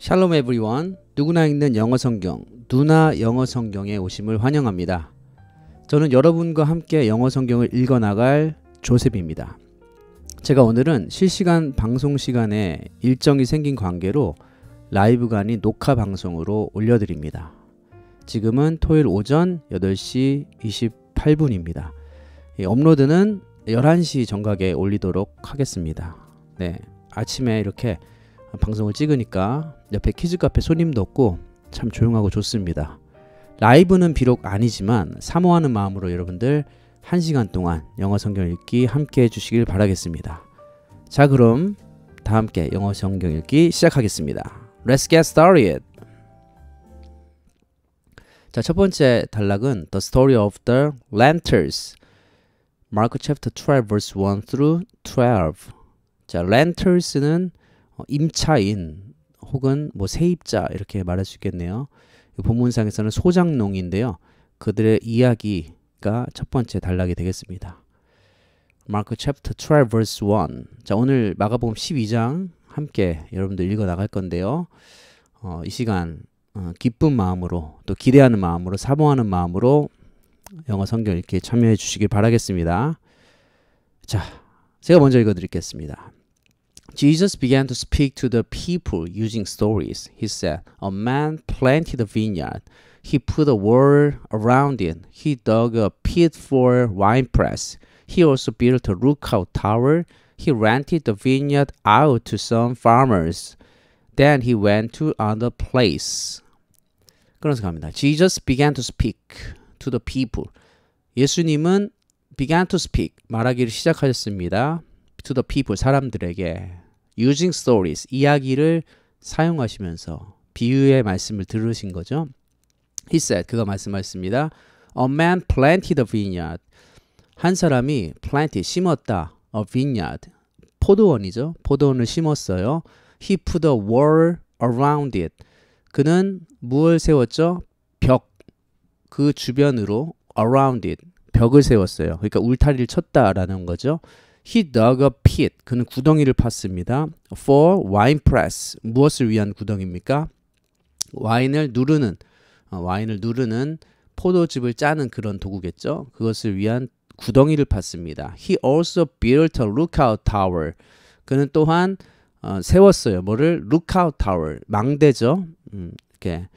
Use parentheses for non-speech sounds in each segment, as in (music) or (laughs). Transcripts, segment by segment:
샬롬 에브리원 누구나 읽는 영어 성경 누나 영어 성경에 오심을 환영합니다. 저는 여러분과 함께 영어 성경을 읽어 나갈 조셉입니다. 제가 오늘은 실시간 방송 시간에 일정이 생긴 관계로 라이브간이 녹화 방송으로 올려드립니다. 지금은 토요일 오전 8시 28분입니다. 업로드는 11시 정각에 올리도록 하겠습니다. 네. 아침에 이렇게 방송을 찍으니까 옆에 키즈 카페 손님도 없고 참 조용하고 좋습니다. 라이브는 비록 아니지만 사모하는 마음으로 여러분들 1시간 동안 영어 성경 읽기 함께 해주시길 바라겠습니다. 자 그럼 다 함께 영어 성경 읽기 시작하겠습니다. Let's get started! 자, 첫 번째 단락은 The Story of the Lanterns. 마크 chapter 12 verse 1 through 12. 자, lanterns는 어, 임차인 혹은 뭐 세입자 이렇게 말할 수 있겠네요. 본문상에서는 소장농인데요. 그들의 이야기가 첫 번째 단락이 되겠습니다. 마크 챕터 12 verse 1. 자, 오늘 마가복음 12장 함께 여러분들 읽어 나갈 건데요. 어, 이 시간 어, 기쁜 마음으로 또 기대하는 마음으로 사모하는 마음으로 영어 성경 읽기에 참여해 주시길 바라겠습니다. 자, 제가 먼저 읽어 드리겠습니다. Jesus began to speak to the people using stories. He said, A man planted a vineyard. He put a wall around it. He dug a pit for wine press. He also built a lookout tower. He rented the vineyard out to some farmers. Then he went to another place. 그래서 갑니다. Jesus began to speak to the people. 예수님은 began to speak 말하기를 시작하셨습니다. to the people 사람들에게 using stories 이야기를 사용하시면서 비유의 말씀을 들으신 거죠. He said 그가 말씀하셨습니다. A man planted a vineyard. 한 사람이 planted 심었다. A vineyard 포도원이죠. 포도원을 심었어요. He put a wall around it. 그는 무엇을 세웠죠? 벽. 그 주변으로 around it. 벽을 세웠어요. 그러니까 울타리를 쳤다라는 거죠. He dug a pit. 그는 구덩이를 팠습니다. For wine press. 무엇을 위한 구덩입니까? 와인을 누르는 어, 와인을 누르는 포도즙을 짜는 그런 도구겠죠. 그것을 위한 구덩이를 팠습니다. He also built a lookout tower. 그는 또한 어, 세웠어요. 뭐를 lookout tower. 망대죠. 음, 이렇게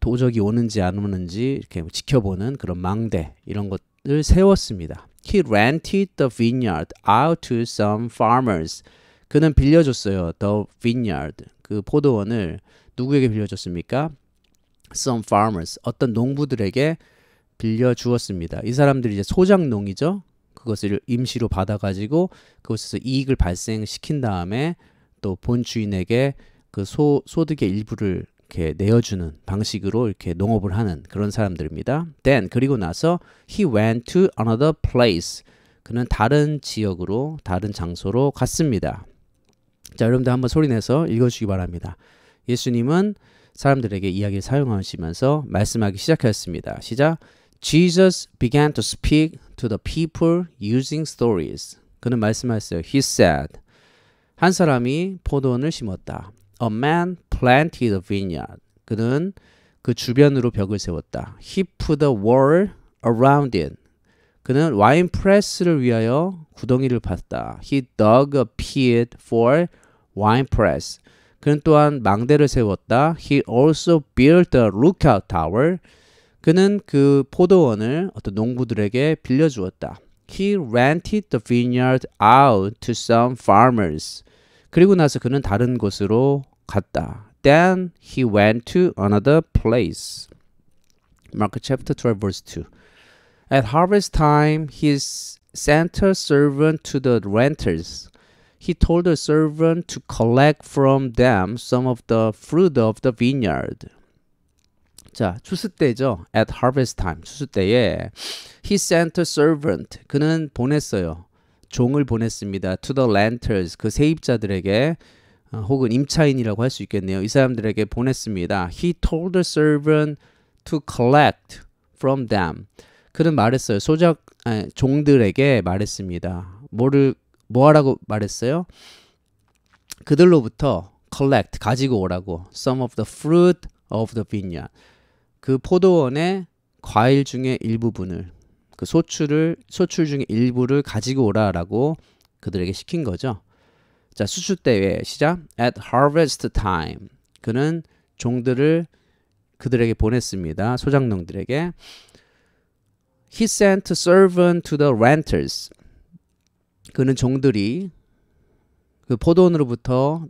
도적이 오는지 안 오는지 이렇게 지켜보는 그런 망대 이런 것을 세웠습니다. He rented the vineyard out to some farmers. 그는 빌려줬어요. The vineyard. 그 포도원을 누구에게 빌려줬습니까? Some farmers. 어떤 농부들에게 빌려주었습니다. 이 사람들이 이제 소작농이죠. 그것을 임시로 받아가지고 그것에서 이익을 발생시킨 다음에 또 본주인에게 그 소, 소득의 일부를 이렇게 내어주는 방식으로 이렇게 농업을 하는 그런 사람들입니다. Then 그리고 나서 he went to another place. 그는 다른 지역으로 다른 장소로 갔습니다. 자 여러분들 한번 소리내서 읽어주기 바랍니다. 예수님은 사람들에게 이야기를 사용하시면서 말씀하기 시작하였습니다. 시작. Jesus began to speak to the people using stories. 그는 말씀하셨어요. He said. 한 사람이 포도원을 심었다. A man planted a vineyard. 그는 그 주변으로 벽을 세웠다. He put a wall around it. 그는 와인 프레스를 위하여 구덩이를 팠다. He dug a pit for wine press. 그는 또한 망대를 세웠다. He also built a lookout tower. 그는 그 포도원을 어떤 농부들에게 빌려주었다. He rented the vineyard out to some farmers. 그리고 나서 그는 다른 곳으로 갔다. Then he went to another place. Mark chapter 12 verse 2. At harvest time, he sent a servant to the renters. He told the servant to collect from them some of the fruit of the vineyard. 자, 추수 때죠. At harvest time, 추수 때에 he sent a servant. 그는 보냈어요. 종을 보냈습니다. To the renters, 그 세입자들에게 어, 혹은 임차인이라고 할 수 있겠네요. 이 사람들에게 보냈습니다. He told the servant to collect from them. 그는 말했어요. 소작 아니, 종들에게 말했습니다. 뭐를 뭐하라고 말했어요? 그들로부터 collect 가지고 오라고 some of the fruit of the vineyard. 그 포도원의 과일 중에 일부분을 그 소출을 소출 중에 일부를 가지고 오라라고 그들에게 시킨 거죠. 자, 수출 때에 시작. At harvest time. 그는 종들을 그들에게 보냈습니다. 소장농들에게. He sent servant to the renters. 그는 종들이 그 포도원으로부터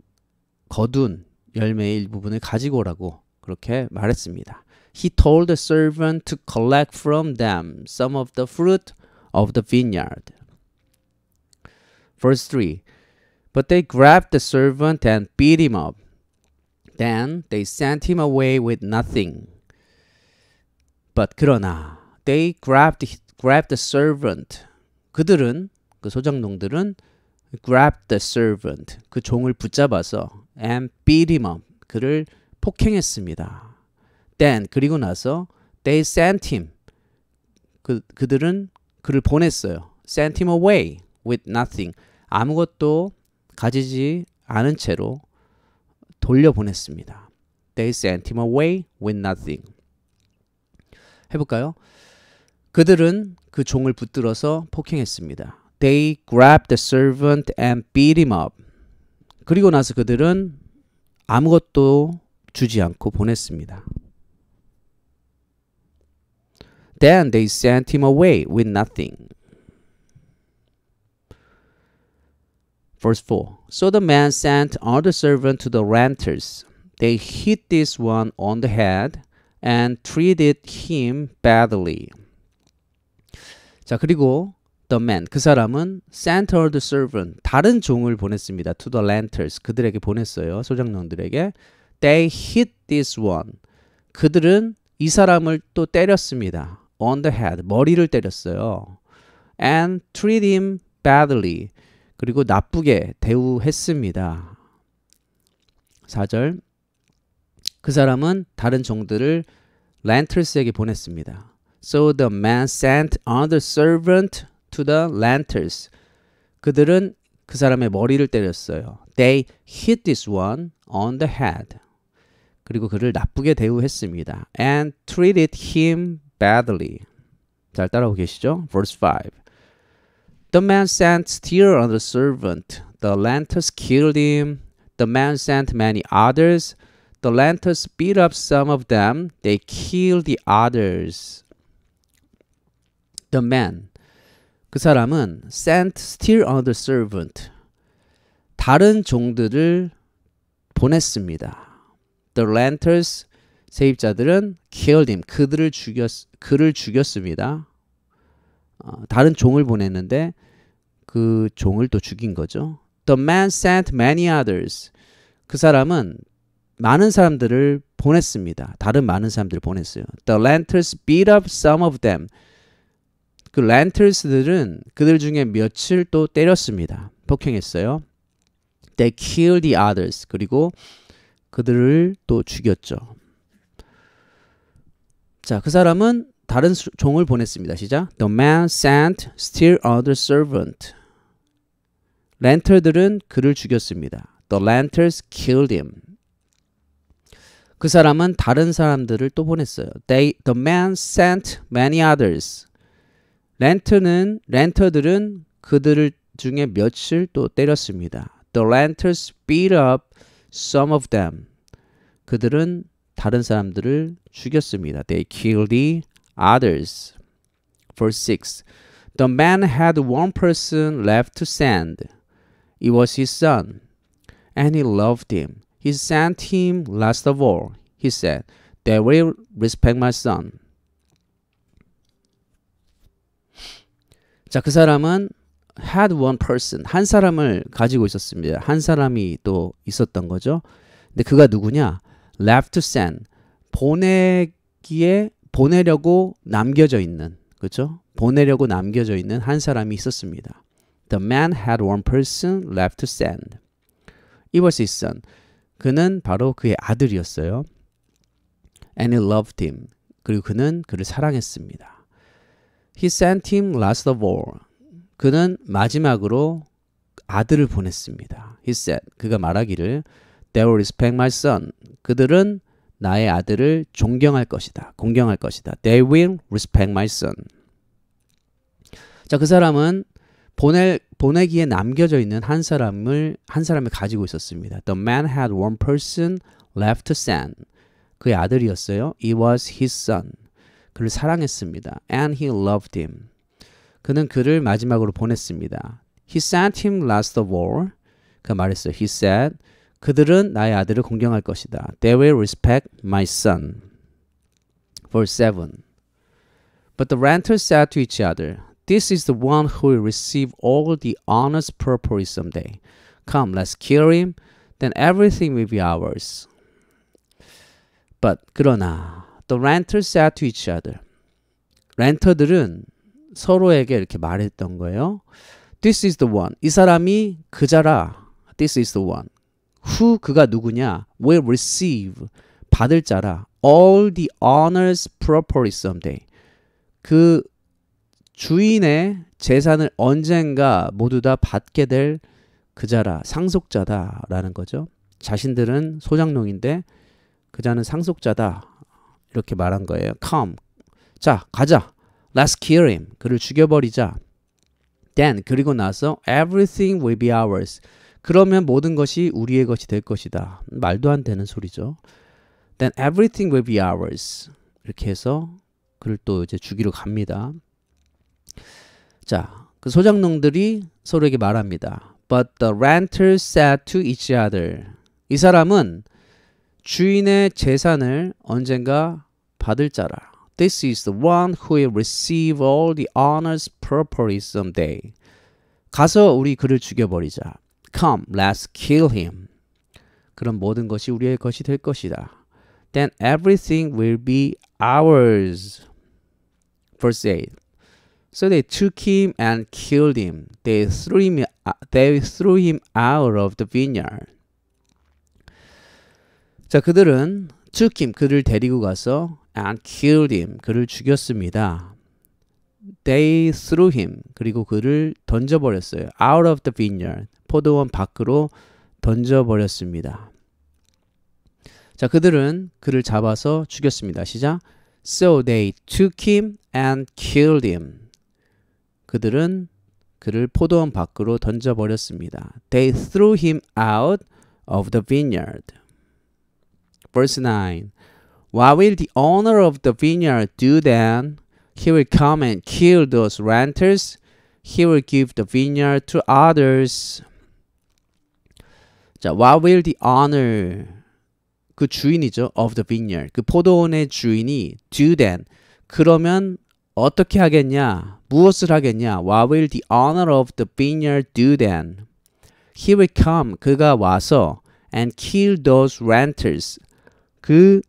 거둔 열매의 일부분을 가지고 오라고 그렇게 말했습니다. He told the servant to collect from them some of the fruit of the vineyard. Verse 3. But they grabbed the servant and beat him up. Then they sent him away with nothing. But 그러나 they grabbed grabbed the servant. 그들은 그 소작농들은 grabbed the servant. 그 종을 붙잡아서 and beat him up. 그를 폭행했습니다. Then 그리고 나서 they sent him. 그 그들은 그를 보냈어요. sent him away with nothing. 아무것도 가지지 않은 채로 돌려보냈습니다. They sent him away with nothing. 해볼까요? 그들은 그 종을 붙들어서 폭행했습니다. They grabbed the servant and beat him up. 그리고 나서 그들은 아무것도 주지 않고 보냈습니다. Then they sent him away with nothing. Verse 4 So the man sent a l l t h e servant s to the renters. They hit this one on the head and treated him badly. 자, 그리고 the man 그 사람은 sent all the servant 다른 종을 보냈습니다. to the lanterns 그들에게 보냈어요. 소장령들에게 they hit this one 그들은 이 사람을 또 때렸습니다. on the head 머리를 때렸어요. and treat him badly 그리고 나쁘게 대우했습니다. 4절 그 사람은 다른 종들을 란틀스에게 보냈습니다. So the man sent another servant to the lanters. 그들은 그 사람의 머리를 때렸어요. They hit this one on the head. 그리고 그를 나쁘게 대우했습니다. And treated him badly. 잘 따라오고 계시죠? Verse 5. The man sent Steer on the servant. The Lantus killed him. The man sent many others. The Lantus beat up some of them. They killed the others. The man. 그 사람은 sent Steer on the servant. 다른 종들을 보냈습니다. The Lantus 세입자들은 killed him. 그들을 죽였, 그를 죽였습니다. 어, 다른 종을 보냈는데 그 종을 또 죽인 거죠. The man sent many others. 그 사람은 많은 사람들을 보냈습니다. 다른 많은 사람들을 보냈어요. The lanterns beat up some of them. 그 lanterns들은 그들 중에 며칠 또 때렸습니다. 폭행했어요. They killed the others. 그리고 그들을 또 죽였죠. 자, 그 사람은 다른 종을 보냈습니다. 시작. The man sent still other servant. 랜털들은 그를 죽였습니다. The lanterns killed him. 그 사람은 다른 사람들을 또 보냈어요. They, the man sent many others. 랜터는 랜터들은 그들을 중에 몇을 또 때렸습니다. The lanterns beat up some of them. 그들은 다른 사람들을 죽였습니다. They killed others. Verse 6 The man had one person left to send. It was his son, and he loved him. He sent him last of all. He said, They will respect my son. 자, 그 사람은 had one person, 한 사람을 가지고 있었습니다. 한 사람이 또 있었던 거죠. 근데 그가 누구냐? left to send, 보내기에 보내려고 남겨져 있는 그렇죠? 보내려고 남겨져 있는 한 사람이 있었습니다. The man had one person left to send. It was his son. 그는 바로 그의 아들이었어요. And he loved him. 그리고 그는 그를 사랑했습니다. He sent him last of all. 그는 마지막으로 아들을 보냈습니다. He said. 그가 말하기를 They will respect my son. 그들은 나의 아들을 존경할 것이다. 공경할 것이다. They will respect my son. 자, 그 사람은 보낼 보내기에 남겨져 있는 한 사람을 한 사람을 가지고 있었습니다. The man had one person left to send. 그의 아들이었어요. It was his son. 그를 사랑했습니다. And he loved him. 그는 그를 마지막으로 보냈습니다. He sent him last of all. 그 말했어요. He said 그들은 나의 아들을 공경할 것이다. They will respect my son. Verse 7. But the renters said to each other, This is the one who will receive all the honors properly someday. Come, let's kill him. Then everything will be ours. But 그러나 the renters said to each other. 렌터들은 서로에게 이렇게 말했던 거예요. This is the one. 이 사람이 그자라. This is the one. who 그가 누구냐 will receive 받을 자라 all the honors properly someday 그 주인의 재산을 언젠가 모두 다 받게 될 그자라 상속자다라는 거죠. 자신들은 소장농인데 그자는 상속자다 이렇게 말한 거예요. Come 자 가자 Let's kill him 그를 죽여버리자 Then 그리고 나서 everything will be ours 그러면 모든 것이 우리의 것이 될 것이다. 말도 안 되는 소리죠. Then everything will be ours. 이렇게 해서 그를 또 이제 주기로 갑니다. 자, 그 소작농들이 서로에게 말합니다. But the renters said to each other. 이 사람은 주인의 재산을 언젠가 받을 자라. This is the one who will receive all the honors properly someday. 가서 우리 그를 죽여버리자. Come, let's kill him. 그럼 모든 것이 우리의 것이 될 것이다. Then everything will be ours. Verse 8. So they took him and killed him. They threw him, they threw him out of the vineyard. 자, 그들은 took him, 그를 데리고 가서 and killed him, 그를 죽였습니다. they threw him. 그리고 그를 던져버렸어요. out of the vineyard. 포도원 밖으로 던져버렸습니다. 자, 그들은 그를 잡아서 죽였습니다. 시작. So they took him and killed him. 그들은 그를 포도원 밖으로 던져버렸습니다. They threw him out of the vineyard. Verse 9. What will the owner of the vineyard do then? He will come and kill those renters. He will give the vineyard to others. 자, what will the honor 그 주인이죠 of the vineyard 그 포도원의 주인이 do then 그러면 어떻게 하겠냐 무엇을 하겠냐 what will the honor of the vineyard do then he will come 그가 와서 and kill those renters 그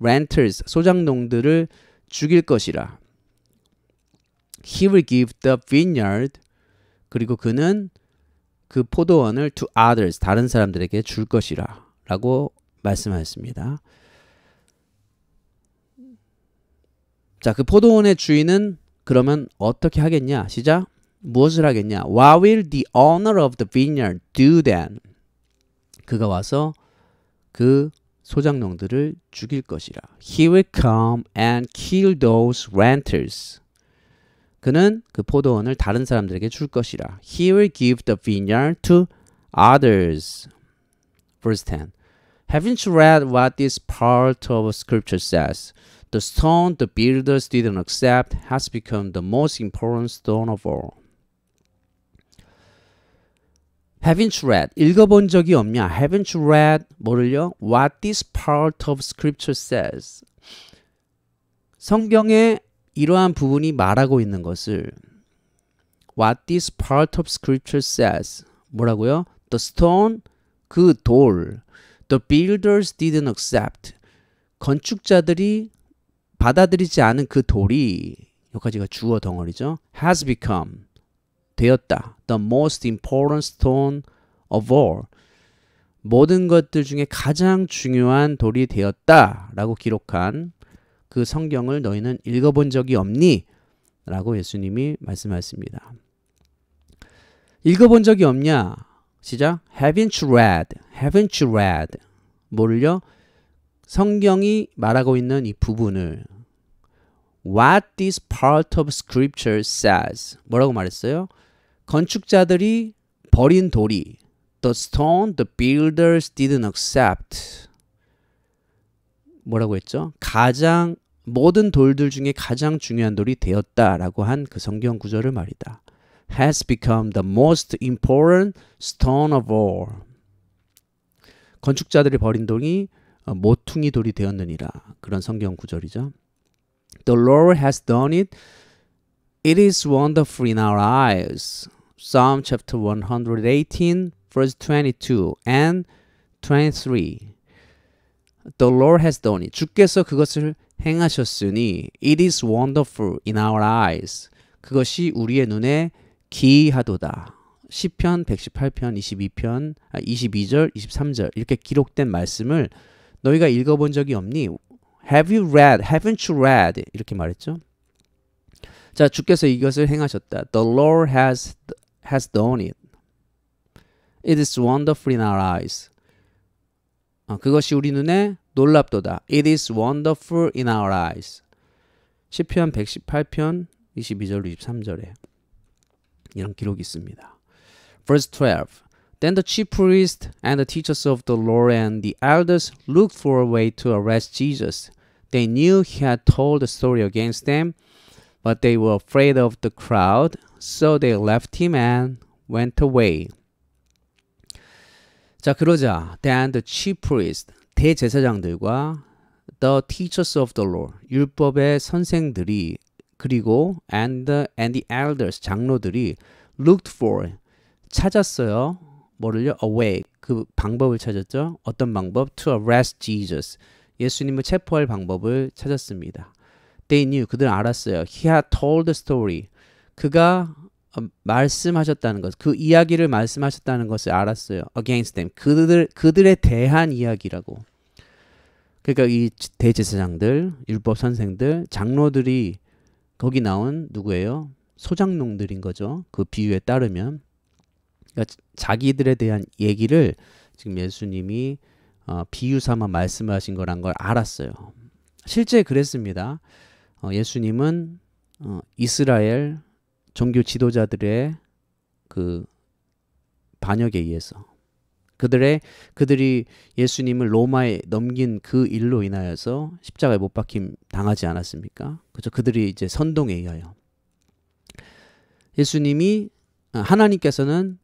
renters 소장농들을 죽일 것이라. He will give the vineyard 그리고 그는 그 포도원을 to others 다른 사람들에게 줄 것이라라고 말씀하였습니다. 자, 그 포도원의 주인은 그러면 어떻게 하겠냐? 시작. 무엇을 하겠냐? What will the owner of the vineyard do then? 그가 와서 그 소장농들을 죽일 것이라. He will come and kill those renters. 그는 그 포도원을 다른 사람들에게 줄 것이라. He will give the vineyard to others. Verse 10. Haven't you read what this part of scripture says? The stone the builders didn't accept has become the most important stone of all. Haven't you read? 읽어본 적이 없냐? Haven't you read? 뭐를요? What this part of scripture says. 성경의 이러한 부분이 말하고 있는 것을 What this part of scripture says. 뭐라고요? The stone, 그 돌. The builders didn't accept. 건축자들이 받아들이지 않은 그 돌이 여기까지가 주어 덩어리죠. has become 되었다. the most important stone of all. 모든 것들 중에 가장 중요한 돌이 되었다. 라고 기록한 그 성경을 너희는 읽어본 적이 없니? 라고 예수님이 말씀하십니다. 읽어본 적이 없냐? 시작. Haven't you read? Haven't you read? 뭐를요? 성경이 말하고 있는 이 부분을 What this part of scripture says 뭐라고 말했어요? 건축자들이 버린 돌이 The stone the builders didn't accept 뭐라고 했죠? 가장 모든 돌들 중에 가장 중요한 돌이 되었다라고 한 그 성경 구절을 말이다. has become the most important stone of all. 건축자들이 버린 돌이 모퉁이 돌이 되었느니라. 그런 성경 구절이죠. The Lord has done it. It is wonderful in our eyes. Psalm chapter 118, verse 22 and 23. The Lord has done it. 주께서 그것을 행하셨으니 it is wonderful in our eyes. 그것이 우리의 눈에 기이하도다. 시편 118편, 22편, 22절, 23절 이렇게 기록된 말씀을 너희가 읽어본 적이 없니? Have you read? Haven't you read? 이렇게 말했죠. 자, 주께서 이것을 행하셨다. The Lord has has done it. It is wonderful in our eyes. 그것이 우리 눈에 놀랍도다. It is wonderful in our eyes. 시편 118편 22절로 23절에 이런 기록이 있습니다. Verse 12. Then the chief priests and the teachers of the law and the elders looked for a way to arrest Jesus. They knew he had told the story against them, But they were afraid of the crowd, so they left him and went away. 자, 그러자 then the chief priest, 대제사장들과 the teachers of the law, 율법의 선생들이 그리고 and the, and the elders, 장로들이 looked for, 찾았어요. 뭐를요? a way, 그 방법을 찾았죠. 어떤 방법? to arrest Jesus, 예수님을 체포할 방법을 찾았습니다. They knew. 그들은 알았어요. He had told the story. 그가 어, 말씀하셨다는 것, 그 이야기를 말씀하셨다는 것을 알았어요. Against them. 그들, 그들에 대한 이야기라고. 그러니까 이 대제사장들, 율법 선생들, 장로들이 거기 나온 누구예요? 소장농들인 거죠. 그 비유에 따르면. 그러니까 자기들에 대한 얘기를 지금 예수님이 어, 비유 삼아 말씀하신 거란 걸 알았어요. 실제 그랬습니다. 어, 예수님은 어, 이스라엘 종교 지도자들의 그 반역에 의해서 그들의 그들이 예수님을 로마에 넘긴 그 일로 인하여서 십자가에 못 박힘 당하지 않았습니까? 그죠? 그들이 이제 선동에 의하여 예수님이 어, 하나님께서는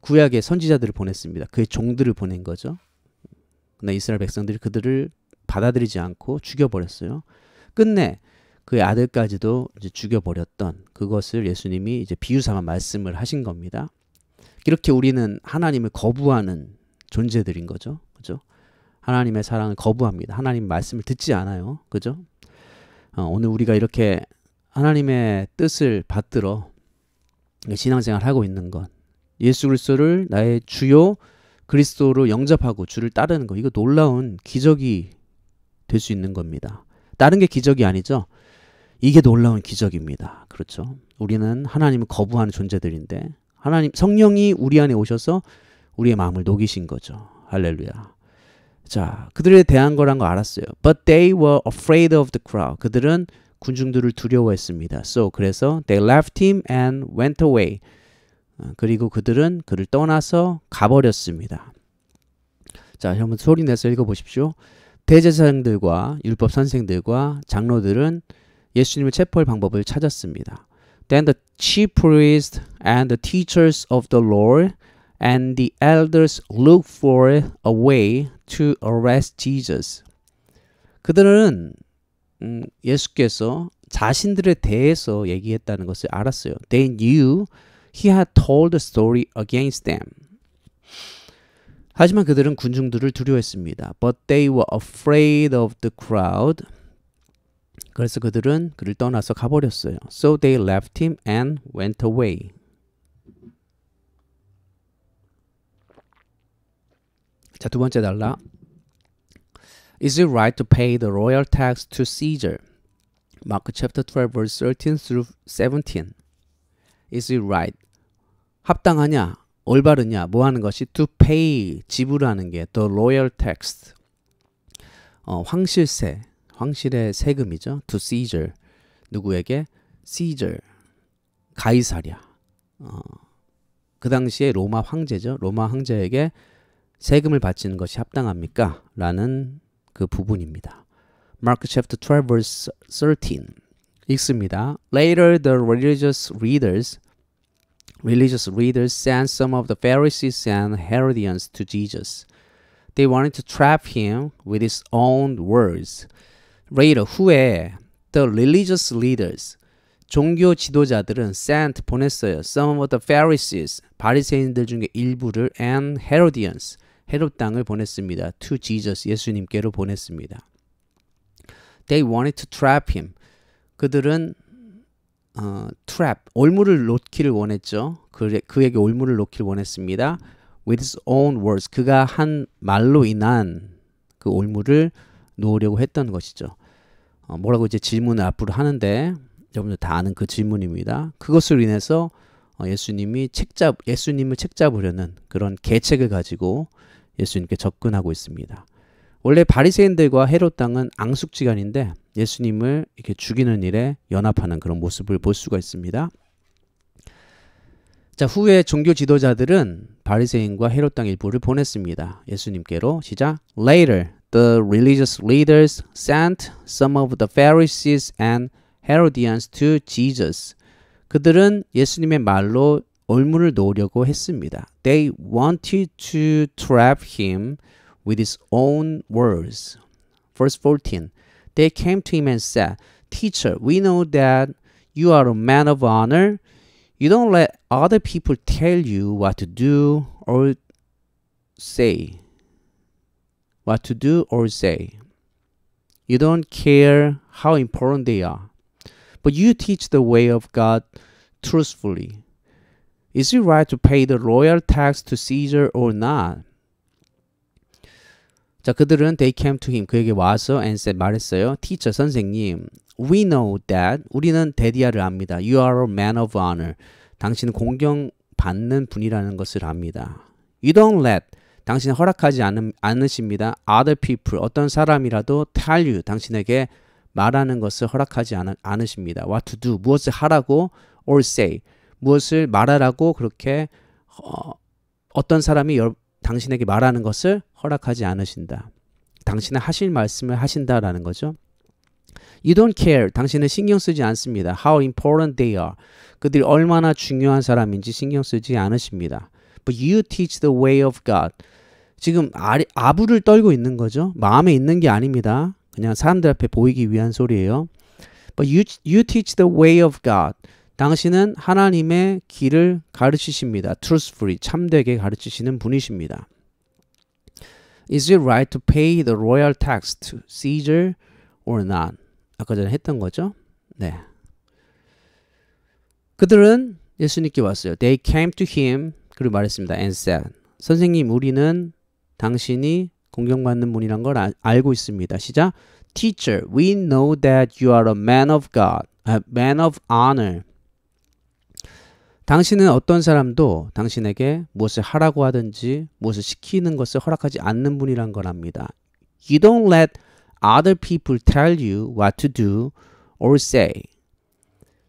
구약의 선지자들을 보냈습니다. 그의 종들을 보낸 거죠. 그러 이스라엘 백성들이 그들을 받아들이지 않고 죽여버렸어요. 끝내 그의 아들까지도 이제 죽여버렸던 그것을 예수님이 이제 비유 삼아 말씀을 하신 겁니다. 이렇게 우리는 하나님을 거부하는 존재들인 거죠. 그죠? 하나님의 사랑을 거부합니다. 하나님 말씀을 듣지 않아요. 그죠? 어, 오늘 우리가 이렇게 하나님의 뜻을 받들어 신앙생활 하고 있는 것, 예수 그리스도를 나의 주요 그리스도로 영접하고 주를 따르는 것, 이거 놀라운 기적이 될 수 있는 겁니다. 다른 게 기적이 아니죠. 이게 놀라운 기적입니다. 그렇죠. 우리는 하나님을 거부하는 존재들인데 하나님 성령이 우리 안에 오셔서 우리의 마음을 녹이신 거죠. 할렐루야. 자, 그들에 대한 거란 거 알았어요. But they were afraid of the crowd. 그들은 군중들을 두려워했습니다. So 그래서 they left him and went away. 어, 그리고 그들은 그를 떠나서 가버렸습니다. 자, 한번 소리 내서 읽어 보십시오. 대제사장들과 율법 선생들과 장로들은 예수님을 체포할 방법을 찾았습니다. Then the chief priests and the teachers of the Lord and the elders looked for a way to arrest Jesus. 그들은 음, 예수께서 자신들에 대해서 얘기했다는 것을 알았어요. They knew he had told the story against them. 하지만 그들은 군중들을 두려워했습니다. But they were afraid of the crowd. 그래서 그들은 그를 떠나서 가버렸어요. So they left him and went away. 자, 두 번째 달라. Is it right to pay the royal tax to Caesar? 마크 chapter 12 verse 13 through 17. Is it right? 합당하냐? 올바르냐 뭐 하는 것이 to pay 지불하는 게 the royal tax 어, 황실세 황실의 세금이죠 to Caesar 누구에게 Caesar 가이사랴 어, 그 당시에 로마 황제죠 로마 황제에게 세금을 바치는 것이 합당합니까? 라는 그 부분입니다. Mark chapter 12 verse 13 읽습니다. Later the religious leaders Religious leaders sent some of the Pharisees and Herodians to Jesus. They wanted to trap him with his own words. 레이더 후에 the religious leaders 종교 지도자들은 sent 보냈어요. Some of the Pharisees 바리새인들 중에 일부를 and Herodians 헤롯 땅을 보냈습니다. To Jesus 예수님께로 보냈습니다. They wanted to trap him. 그들은 어, t r 올무를 놓기를 원했죠. 그, 그에게 올무를 놓기를 원했습니다. With his own words 그가 한 말로 인한 그 올무를 놓으려고 했던 것이죠. 어, 뭐라고 이제 질문을 앞으로 하는데 여러분들 다 아는 그 질문입니다. 그것으로 인해서 어, 예수님이 책잡 예수님을 책잡으려는 그런 계책을 가지고 예수님께 접근하고 있습니다. 원래 바리새인들과 헤롯 땅은 앙숙지간인데 예수님을 이렇게 죽이는 일에 연합하는 그런 모습을 볼 수가 있습니다. 자, 후에 종교 지도자들은 바리새인과 헤롯 땅 일부를 보냈습니다. 예수님께로 시작. Later, the religious leaders sent some of the Pharisees and Herodians to Jesus. 그들은 예수님의 말로 올무를 놓으려고 했습니다. They wanted to trap him with his own words. Verse 14. They came to him and said, Teacher, we know that you are a man of honor. You don't let other people tell you what to do or say. What to do or say. You don't care how important they are. But you teach the way of God truthfully. Is it right to pay the royal tax to Caesar or not? 자, 그들은 they came to him. 그에게 와서 and said 말했어요. teacher 선생님, we know that 우리는 데디아를 압니다. you are a man of honor. 당신은 공경받는 분이라는 것을 압니다. you don't let 당신은 허락하지 않 않으십니다. other people 어떤 사람이라도 tell you 당신에게 말하는 것을 허락하지 않, 않으십니다. what to do 무엇을 하라고 or say 무엇을 말하라고 그렇게 어, 어떤 사람이 여, 당신에게 말하는 것을 허락하지 않으신다. 당신은 하실 말씀을 하신다라는 거죠. You don't care. 당신은 신경 쓰지 않습니다. How important they are. 그들이 얼마나 중요한 사람인지 신경 쓰지 않으십니다. But you teach the way of God. 지금 아, 아부를 떨고 있는 거죠. 마음에 있는 게 아닙니다. 그냥 사람들 앞에 보이기 위한 소리예요. But you, you teach the way of God. 당신은 하나님의 길을 가르치십니다. truthfully 참되게 가르치시는 분이십니다. Is it right to pay the royal tax to Caesar or not? 아까 전에 했던 거죠. 네. 그들은 예수님께 왔어요. They came to him 그리고 말했습니다. And said, 선생님 우리는 당신이 공경받는 분이란 걸 아, 알고 있습니다. 시작. Teacher, we know that you are a man of God, a man of honor. 당신은 어떤 사람도 당신에게 무엇을 하라고 하든지 무엇을 시키는 것을 허락하지 않는 분이란 걸 압니다. You don't let other people tell you what to do or say.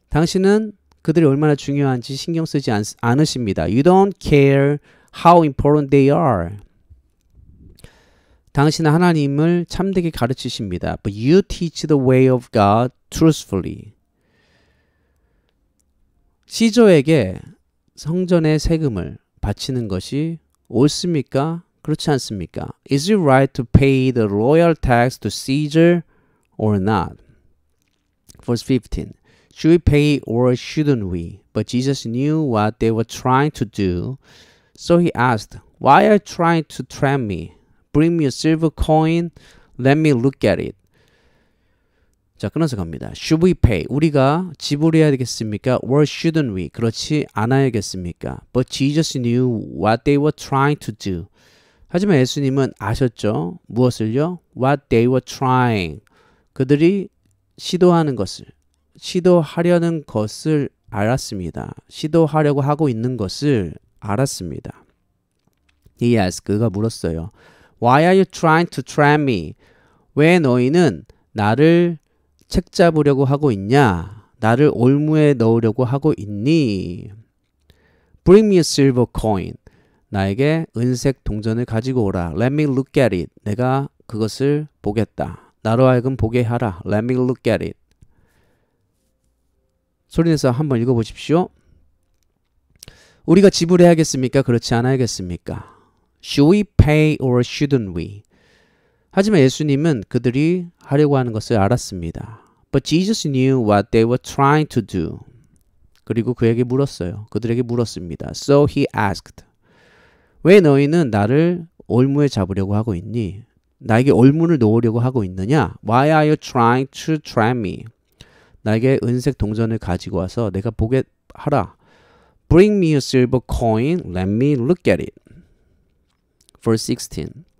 당신은 그들이 얼마나 중요한지 신경 쓰지 않, 않으십니다. You don't care how important they are. 당신은 하나님을 참되게 가르치십니다. But you teach the way of God truthfully. 시조에게 성전의 세금을 바치는 것이 옳습니까? 그렇지 않습니까? Is it right to pay the royal tax to Caesar or not? Verse 15. Should we pay or shouldn't we? But Jesus knew what they were trying to do. So he asked, Why are you trying to trap me? Bring me a silver coin. Let me look at it. 자, 끊어서 갑니다. Should we pay? 우리가 지불해야 되겠습니까? Or shouldn't we? 그렇지 않아야겠습니까? But Jesus knew what they were trying to do. 하지만 예수님은 아셨죠? 무엇을요? What they were trying. 그들이 시도하는 것을, 시도하려는 것을 알았습니다. 시도하려고 하고 있는 것을 알았습니다. He asked, 그가 물었어요. Why are you trying to trap me? 왜 너희는 나를 책 잡으려고 하고 있냐? 나를 올무에 넣으려고 하고 있니? Bring me a silver coin. 나에게 은색 동전을 가지고 오라. Let me look at it. 내가 그것을 보겠다. 나로 하여금 보게 하라. Let me look at it. 소리내서 한번 읽어보십시오. 우리가 지불해야겠습니까? 그렇지 않아야겠습니까? Should we pay or shouldn't we? 하지만 예수님은 그들이 하려고 하는 것을 알았습니다. But Jesus knew what they were trying to do. 그리고 그에게 물었어요. 그들에게 물었습니다. So he asked. 왜 너희는 나를 올무에 잡으려고 하고 있니? 나에게 올무를 놓으려고 하고 있느냐? Why are you trying to trap me? 나에게 은색 동전을 가지고 와서 내가 보게 하라. Bring me a silver coin. Let me look at it. Verse 16.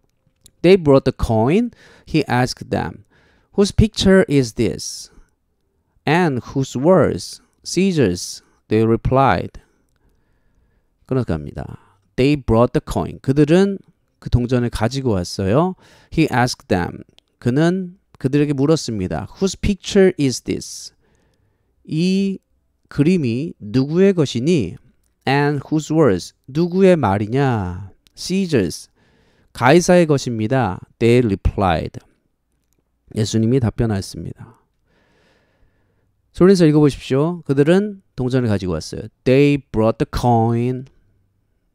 They brought the coin. He asked them, Whose picture is this? And whose words? Caesar's. They replied. 끊어갑니다. They brought the coin. 그들은 그 동전을 가지고 왔어요. He asked them. 그는 그들에게 물었습니다. Whose picture is this? 이 그림이 누구의 것이니? And whose words? 누구의 말이냐? Caesar's. 가이사의 것입니다. They replied. 예수님이 답변하였습니다. 소리에서 읽어보십시오. 그들은 동전을 가지고 왔어요. They brought the coin.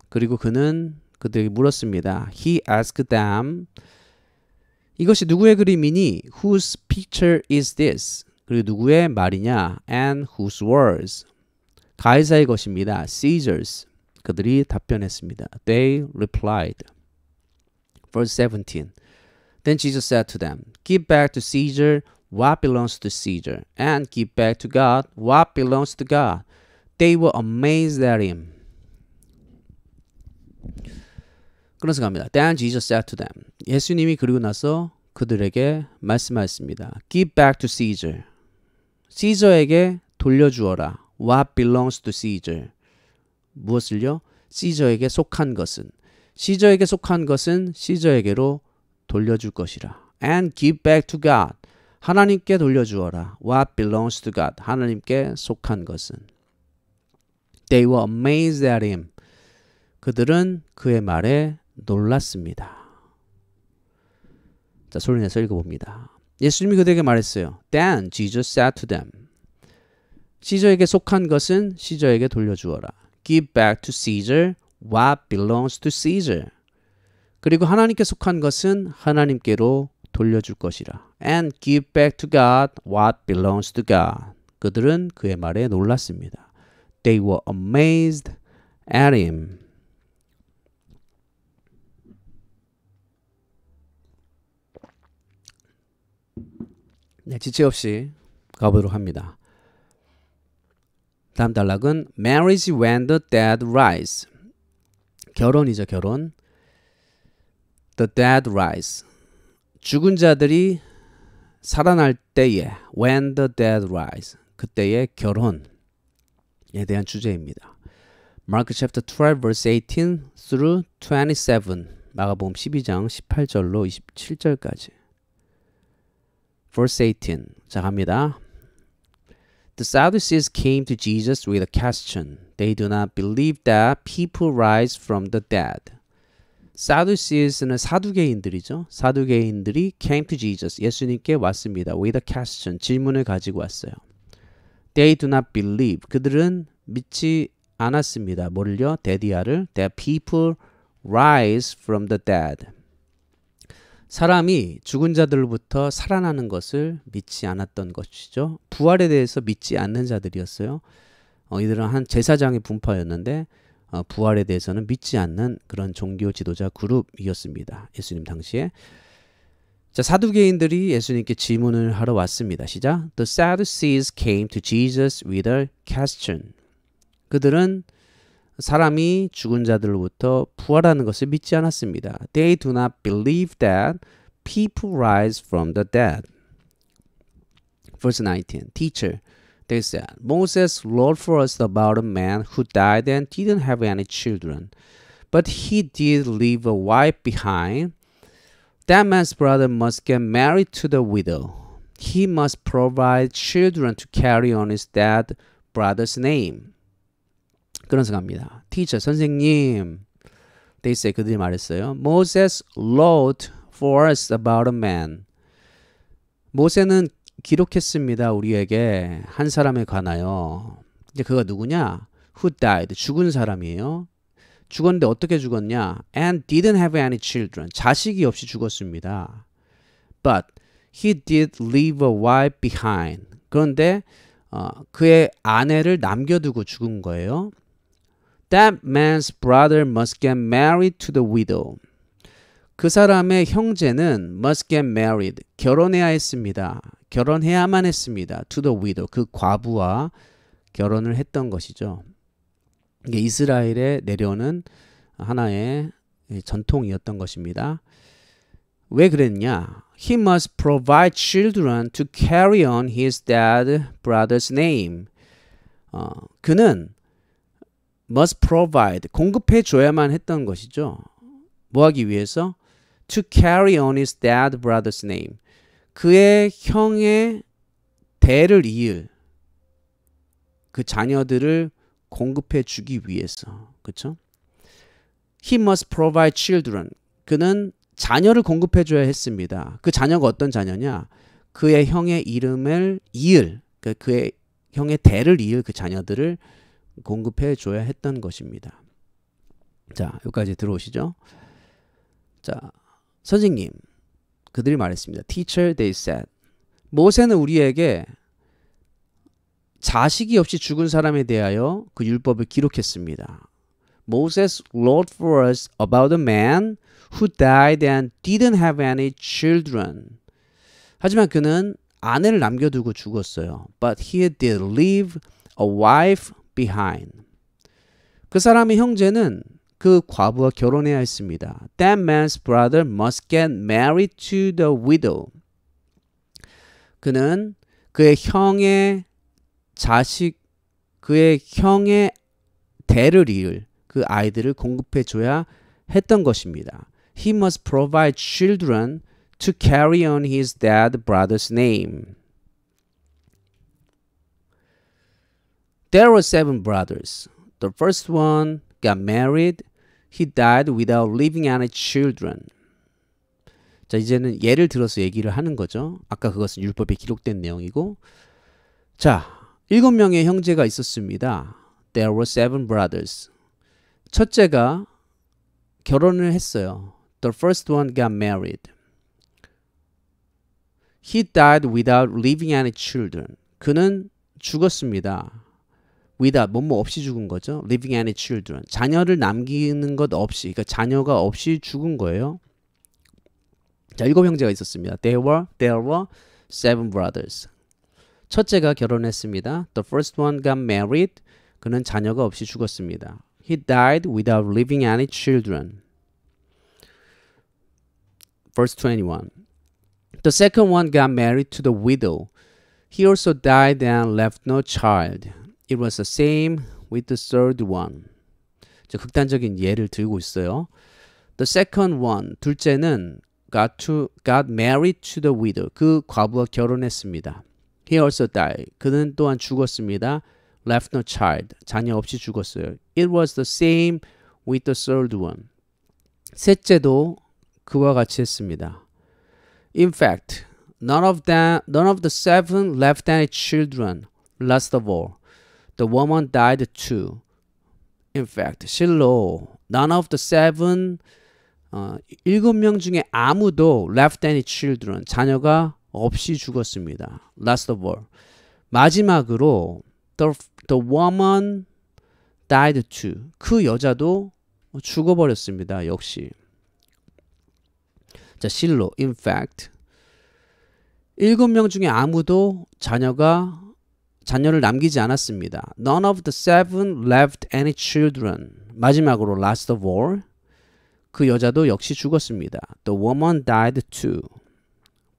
그리고 그는 그들에게 물었습니다. He asked them. 이것이 누구의 그림이니? Whose picture is this? 그리고 누구의 말이냐? And whose words? 가이사의 것입니다. Caesar's. 그들이 답변했습니다. They replied. Verse 17 Then Jesus said to them, Give back to Caesar what belongs to Caesar, and give back to God what belongs to God. They were amazed at him. 끊어서 갑니다. Then Jesus said to them. 예수님이 그리고 나서 그들에게 말씀하였습니다. Give back to Caesar. 시저에게 돌려주어라. What belongs to Caesar? 무엇을요? 시저에게 속한 것은 시저에게 속한 것은 시저에게로 돌려줄 것이라. And give back to God. 하나님께 돌려주어라. What belongs to God. 하나님께 속한 것은. They were amazed at him. 그들은 그의 말에 놀랐습니다. 자, 소리 내서 읽어봅니다. 예수님이 그들에게 말했어요. Then Jesus said to them. 시저에게 속한 것은 시저에게 돌려주어라. Give back to Caesar what belongs to Caesar. 그리고 하나님께 속한 것은 하나님께로 돌려줄 것이라. And give back to God what belongs to God. 그들은 그의 말에 놀랐습니다. They were amazed at him. 네, 지체 없이 가보도록 합니다. 다음 단락은 Marriage when the dead rise. 결혼이죠, 결혼. The dead rise. 죽은 자들이 살아날 때에 when the dead rise. 그때의 결혼에 대한 주제입니다. 마크 chapter 12 verse 18 through 27 마가복음 12장 18절로 27절까지. verse 18. 자 갑니다. The Sadducees came to Jesus with a question. They do not believe that people rise from the dead. 사두시스는 사두개인들이죠. 사두개인들이 came to Jesus, 예수님께 왔습니다. with a question, 질문을 가지고 왔어요. They do not believe. 그들은 믿지 않았습니다. 뭘요? 데디아를. That people rise from the dead. 사람이 죽은 자들로부터 살아나는 것을 믿지 않았던 것이죠. 부활에 대해서 믿지 않는 자들이었어요. 어, 이들은 한 제사장의 분파였는데 어, 부활에 대해서는 믿지 않는 그런 종교 지도자 그룹이었습니다. 예수님 당시에. 자, 사두개인들이 예수님께 질문을 하러 왔습니다. 시작. The Sadducees came to Jesus with a question. 그들은 사람이 죽은 자들로부터 부활하는 것을 믿지 않았습니다. They do not believe that people rise from the dead. Verse 19. Teacher, they said, Moses wrote for us about a man who died and didn't have any children, but he did leave a wife behind. That man's brother must get married to the widow. He must provide children to carry on his dead brother's name. 그런 생각입니다. Teacher, 선생님. They say, 그들이 말했어요. Moses wrote for us about a man. 모세는 기록했습니다. 우리에게 한 사람에 관하여. 이제 그가 누구냐? Who died? 죽은 사람이에요. 죽었는데 어떻게 죽었냐? And didn't have any children. 자식이 없이 죽었습니다. But he did leave a wife behind. 그런데 어, 그의 아내를 남겨두고 죽은 거예요. That man's brother must get married to the widow. 그 사람의 형제는 must get married. 결혼해야 했습니다. 결혼해야만 했습니다. To the widow. 그 과부와 결혼을 했던 것이죠. 이게 이스라엘에 내려오는 하나의 전통이었던 것입니다. 왜 그랬냐? He must provide children to carry on his dead brother's name. 어, 그는 must provide 공급해 줘야만 했던 것이죠. 뭐 하기 위해서 to carry on his d a d brother's name 그의 형의 대를 이을 그 자녀들을 공급해 주기 위해서 그렇죠? He must provide children. 그는 자녀를 공급해 줘야 했습니다. 그 자녀가 어떤 자녀냐? 그의 형의 이름을 이을 그, 그의 형의 대를 이을 그 자녀들을 공급해 줘야 했던 것입니다. 자, 여기까지 들어오시죠. 자, 선생님. 그들이 말했습니다. Teacher, they said. 모세는 우리에게 자식이 없이 죽은 사람에 대하여 그 율법을 기록했습니다. Moses wrote for us about a man who died and didn't have any children. 하지만 그는 아내를 남겨두고 죽었어요. But he did leave a wife behind. 그 사람의 형제는 그 과부와 결혼해야 했습니다. That man's brother must get married to the widow. 그는 그의 형의 자식, 그의 형의 대를 이을 그 아이들을 공급해 줘야 했던 것입니다. He must provide children to carry on his dead brother's name. There were seven brothers. The first one got married. He died without leaving any children. 자, 이제는 예를 들어서 얘기를 하는 거죠. 아까 그것은 율법에 기록된 내용이고. 자, 일곱 명의 형제가 있었습니다. There were seven brothers. 첫째가 결혼을 했어요. The first one got married. He died without leaving any children. 그는 죽었습니다. without 뭐뭐 없이 죽은 거죠. living and children 자녀를 남기는 것 없이 그러니까 자녀가 없이 죽은 거예요. 자 일곱 형제가 있었습니다. There were there were seven brothers. 첫째가 결혼했습니다. The first one got married. 그는 자녀가 없이 죽었습니다. He died without leaving any children. Verse 21. The second one got married to the widow. He also died and left no child. It was the same with the third one. 저 극단적인 예를 들고 있어요. The second one, 둘째는 got, to, got married to the widow. 그 과부와 결혼했습니다. He also died. 그는 또한 죽었습니다. Left no child. 자녀 없이 죽었어요. It was the same with the third one. 셋째도 그와 같이 했습니다. In fact, none of them, none of the seven left any children. Last of all, The woman died too. In fact, 실로 none of the seven 일곱 명 중에 아무도 left any children 자녀가 없이 죽었습니다. Last of all 마지막으로 the the woman died too 그 여자도 죽어버렸습니다. 역시 자 실로 in fact 일곱 명 중에 아무도 자녀가 자녀를 남기지 않았습니다. None of the seven left any children. 마지막으로 last of all 그 여자도 역시 죽었습니다. The woman died too.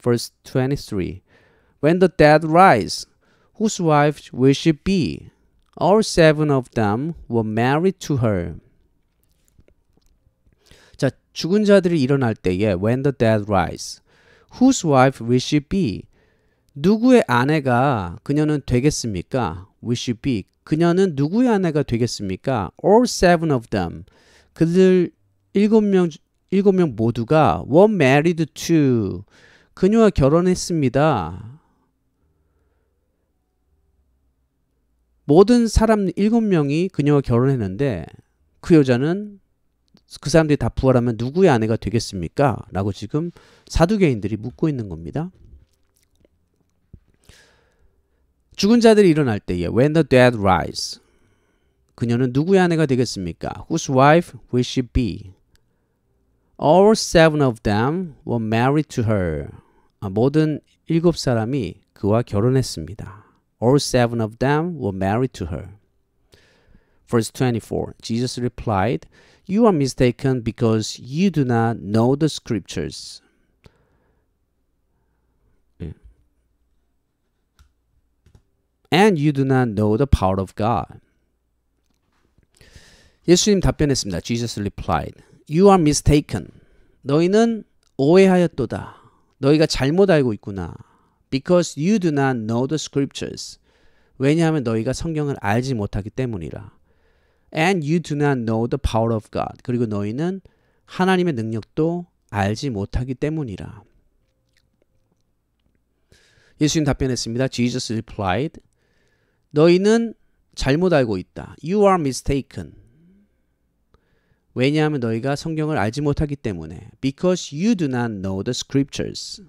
Verse 23. When the dead rise, whose wife will she be? All seven of them were married to her. 자, 죽은 자들이 일어날 때에 when the dead rise, whose wife will she be? 누구의 아내가 그녀는 되겠습니까? We should be. 그녀는 누구의 아내가 되겠습니까? All seven of them. 그들 일곱 명 일곱 명 모두가 were married to. 그녀와 결혼했습니다. 모든 사람 일곱 명이 그녀와 결혼했는데 그 여자는 그 사람들이 다 부활하면 누구의 아내가 되겠습니까? 라고 지금 사두개인들이 묻고 있는 겁니다. 죽은 자들이 일어날 때에 when the dead rise 그녀는 누구의 아내가 되겠습니까? Whose wife will she be? All seven of them were married to her. 모든 일곱 사람이 그와 결혼했습니다. All seven of them were married to her. Verse 24 Jesus replied, You are mistaken because you do not know the scriptures. and you do not know the power of God. 예수님 답변했습니다. Jesus replied, You are mistaken. 너희는 오해하였도다. 너희가 잘못 알고 있구나. Because you do not know the scriptures. 왜냐하면 너희가 성경을 알지 못하기 때문이라. And you do not know the power of God. 그리고 너희는 하나님의 능력도 알지 못하기 때문이라. 예수님 답변했습니다. Jesus replied, 너희는 잘못 알고 있다. You are mistaken. 왜냐하면 너희가 성경을 알지 못하기 때문에. Because you do not know the scriptures.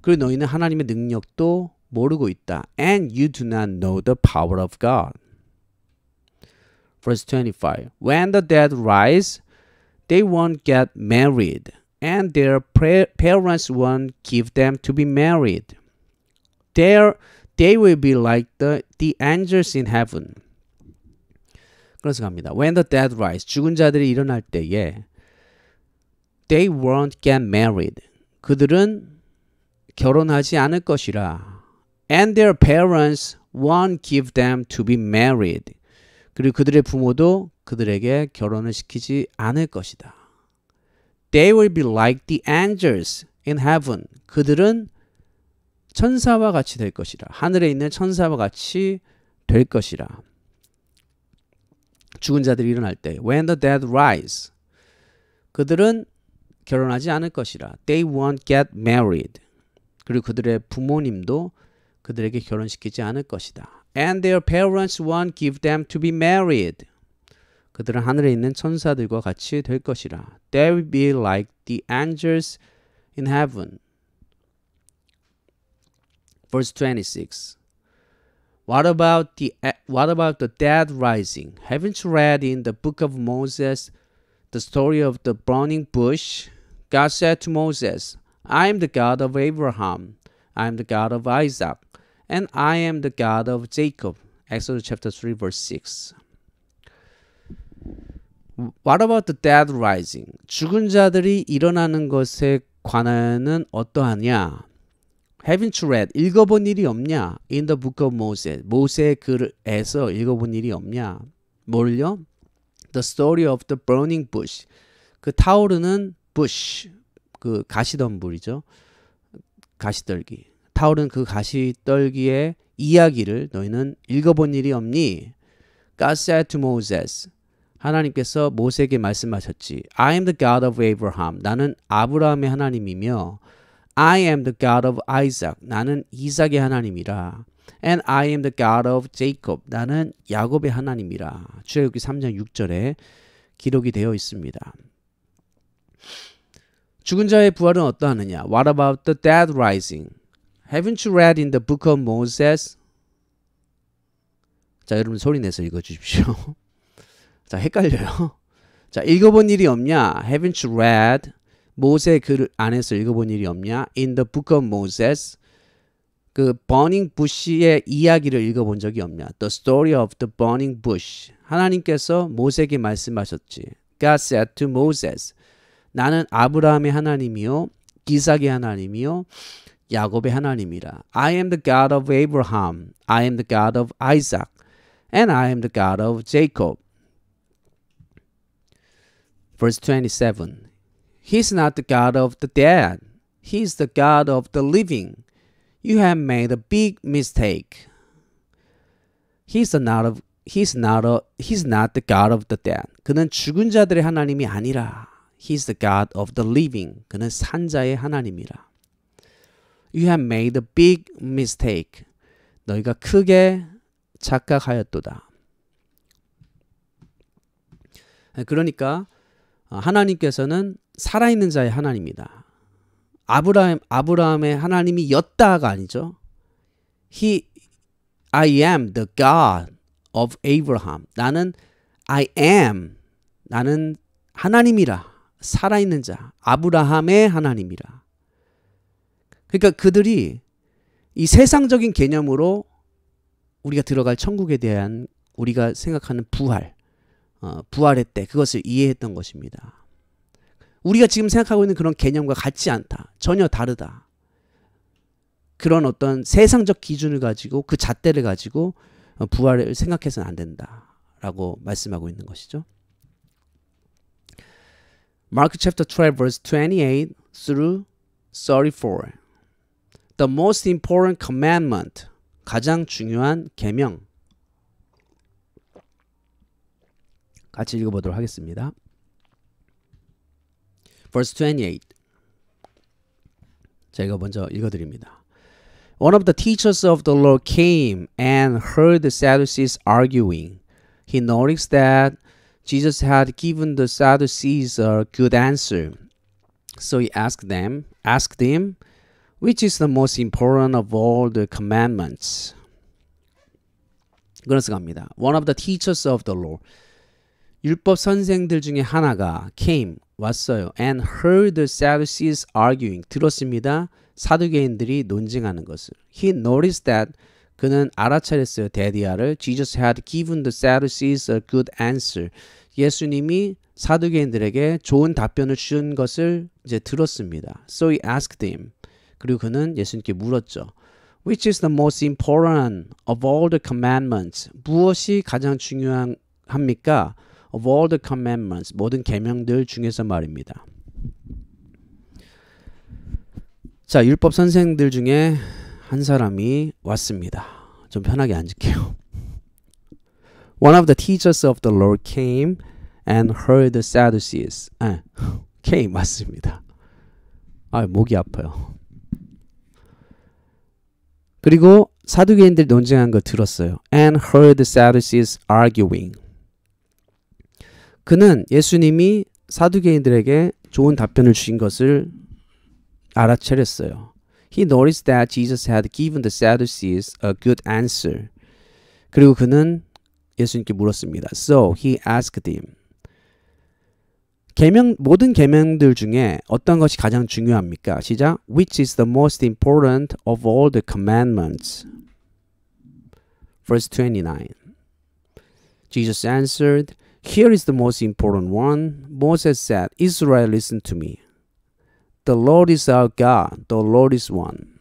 그리고 너희는 하나님의 능력도 모르고 있다. And you do not know the power of God. Verse 25. When the dead rise, they won't get married, and their parents won't give them to be married. Their They will be like the, the angels in heaven. 그래서 갑니다. When the dead rise, 죽은 자들이 일어날 때에 They won't get married. 그들은 결혼하지 않을 것이라. And their parents won't give them to be married. 그리고 그들의 부모도 그들에게 결혼을 시키지 않을 것이다. They will be like the angels in heaven. 그들은 천사와 같이 될 것이라. 하늘에 있는 천사와 같이 될 것이라. 죽은 자들이 일어날 때 when the dead rise 그들은 결혼하지 않을 것이라. They won't get married. 그리고 그들의 부모님도 그들에게 결혼시키지 않을 것이다. And their parents won't give them to be married. 그들은 하늘에 있는 천사들과 같이 될 것이라. They will be like the angels in heaven. Verse 26. What about the eh, what about the dead rising? Haven't you read in the book of Moses the story of the burning bush? God said to Moses, I am the God of Abraham, I am the God of Isaac, and I am the God of Jacob. Exodus chapter 3 verse 6. What about the dead rising? 죽은 자들이 일어나는 것에 관하여는 어떠하냐? Haven't you read? 읽어본 일이 없냐? In the book of Moses. 모세의 글에서 읽어본 일이 없냐? 뭘요? The story of the burning bush. 그 타오르는 bush. 그 가시덤불이죠. 가시떨기. 타오른 그 가시떨기의 이야기를 너희는 읽어본 일이 없니? God said to Moses. 하나님께서 모세에게 말씀하셨지. I am the God of Abraham. 나는 아브라함의 하나님이며 I am the God of Isaac. 나는 이삭의 하나님이라. And I am the God of Jacob. 나는 야곱의 하나님이라. 출애굽기 3장 6절에 기록이 되어 있습니다. 죽은 자의 부활은 어떠하느냐? What about the dead rising? Haven't you read in the book of Moses? 자, 여러분 소리 내서 읽어 주십시오. 자, 헷갈려요. 자, 읽어본 일이 없냐? Haven't you read? 모세 글 안에서 읽어본 일이 없냐? In the book of Moses 그 버닝 부시의 이야기를 읽어본 적이 없냐? The story of the burning bush. 하나님께서 모세에게 말씀하셨지. God said to Moses, 나는 아브라함의 하나님이요, 기삭의 하나님이요, 야곱의 하나님이라. I am the God of Abraham, I am the God of Isaac, and I am the God of Jacob. Verse 27. He's not the God of the dead. He's the God of the living. You have made a big mistake. He's not of He's not a, He's not the God of the dead. 그는 죽은 자들의 하나님이 아니라. He's the God of the living. 그는 산자의 하나님이라. You have made a big mistake. 너희가 크게 착각하였도다. 그러니까 하나님께서는 살아있는 자의 하나님이다. 아브라함 아브라함의 하나님이였다가 아니죠. He I am the God of Abraham. 나는 I am 나는 하나님이라 살아있는 자 아브라함의 하나님이라. 그러니까 그들이 이 세상적인 개념으로 우리가 들어갈 천국에 대한 우리가 생각하는 부활, 어, 부활의 때 그것을 이해했던 것입니다. 우리가 지금 생각하고 있는 그런 개념과 같지 않다. 전혀 다르다. 그런 어떤 세상적 기준을 가지고 그 잣대를 가지고 어, 부활을 생각해서는 안 된다라고 말씀하고 있는 것이죠. Mark chapter 12 verse 28 through 34. The most important commandment 가장 중요한 계명 같이 읽어보도록 하겠습니다. verse 28. 제가 먼저 읽어드립니다. One of the teachers of the law came and heard the Sadducees arguing. He noticed that Jesus had given the Sadducees a good answer. So he asked them, asked him, which is the most important of all the commandments? 그래서 갑니다. One of the teachers of the law. 율법 선생들 중에 하나가 came 왔어요. And heard the Sadducees arguing. 들었습니다. 사두개인들이 논쟁하는 것을. He noticed that 그는 알아차렸어요. 데디아를. Jesus had given the Sadducees a good answer. 예수님이 사두개인들에게 좋은 답변을 주신 것을 이제 들었습니다. So he asked him. 그리고 그는 예수님께 물었죠. Which is the most important of all the commandments? 무엇이 가장 중요합니까? of all the commandments 모든 계명들 중에서 말입니다. 자, 율법 선생들 중에 한 사람이 왔습니다. 좀 편하게 앉을게요. One of the teachers of the Lord came and heard the Sadducees. 아, came 맞습니다. 아, 목이 아파요. 그리고 사두개인들 논쟁한 걸 들었어요. And heard the Sadducees arguing. 그는 예수님이 사두개인들에게 좋은 답변을 주신 것을 알아차렸어요. He noticed that Jesus had given the Sadducees a good answer. 그리고 그는 예수님께 물었습니다. So he asked him. 계명 모든 계명들 중에 어떤 것이 가장 중요합니까? 시작. Which is the most important of all the commandments? Verse 29. Jesus answered, Here is the most important one. Moses said, Israel, listen to me. The Lord is our God. The Lord is one.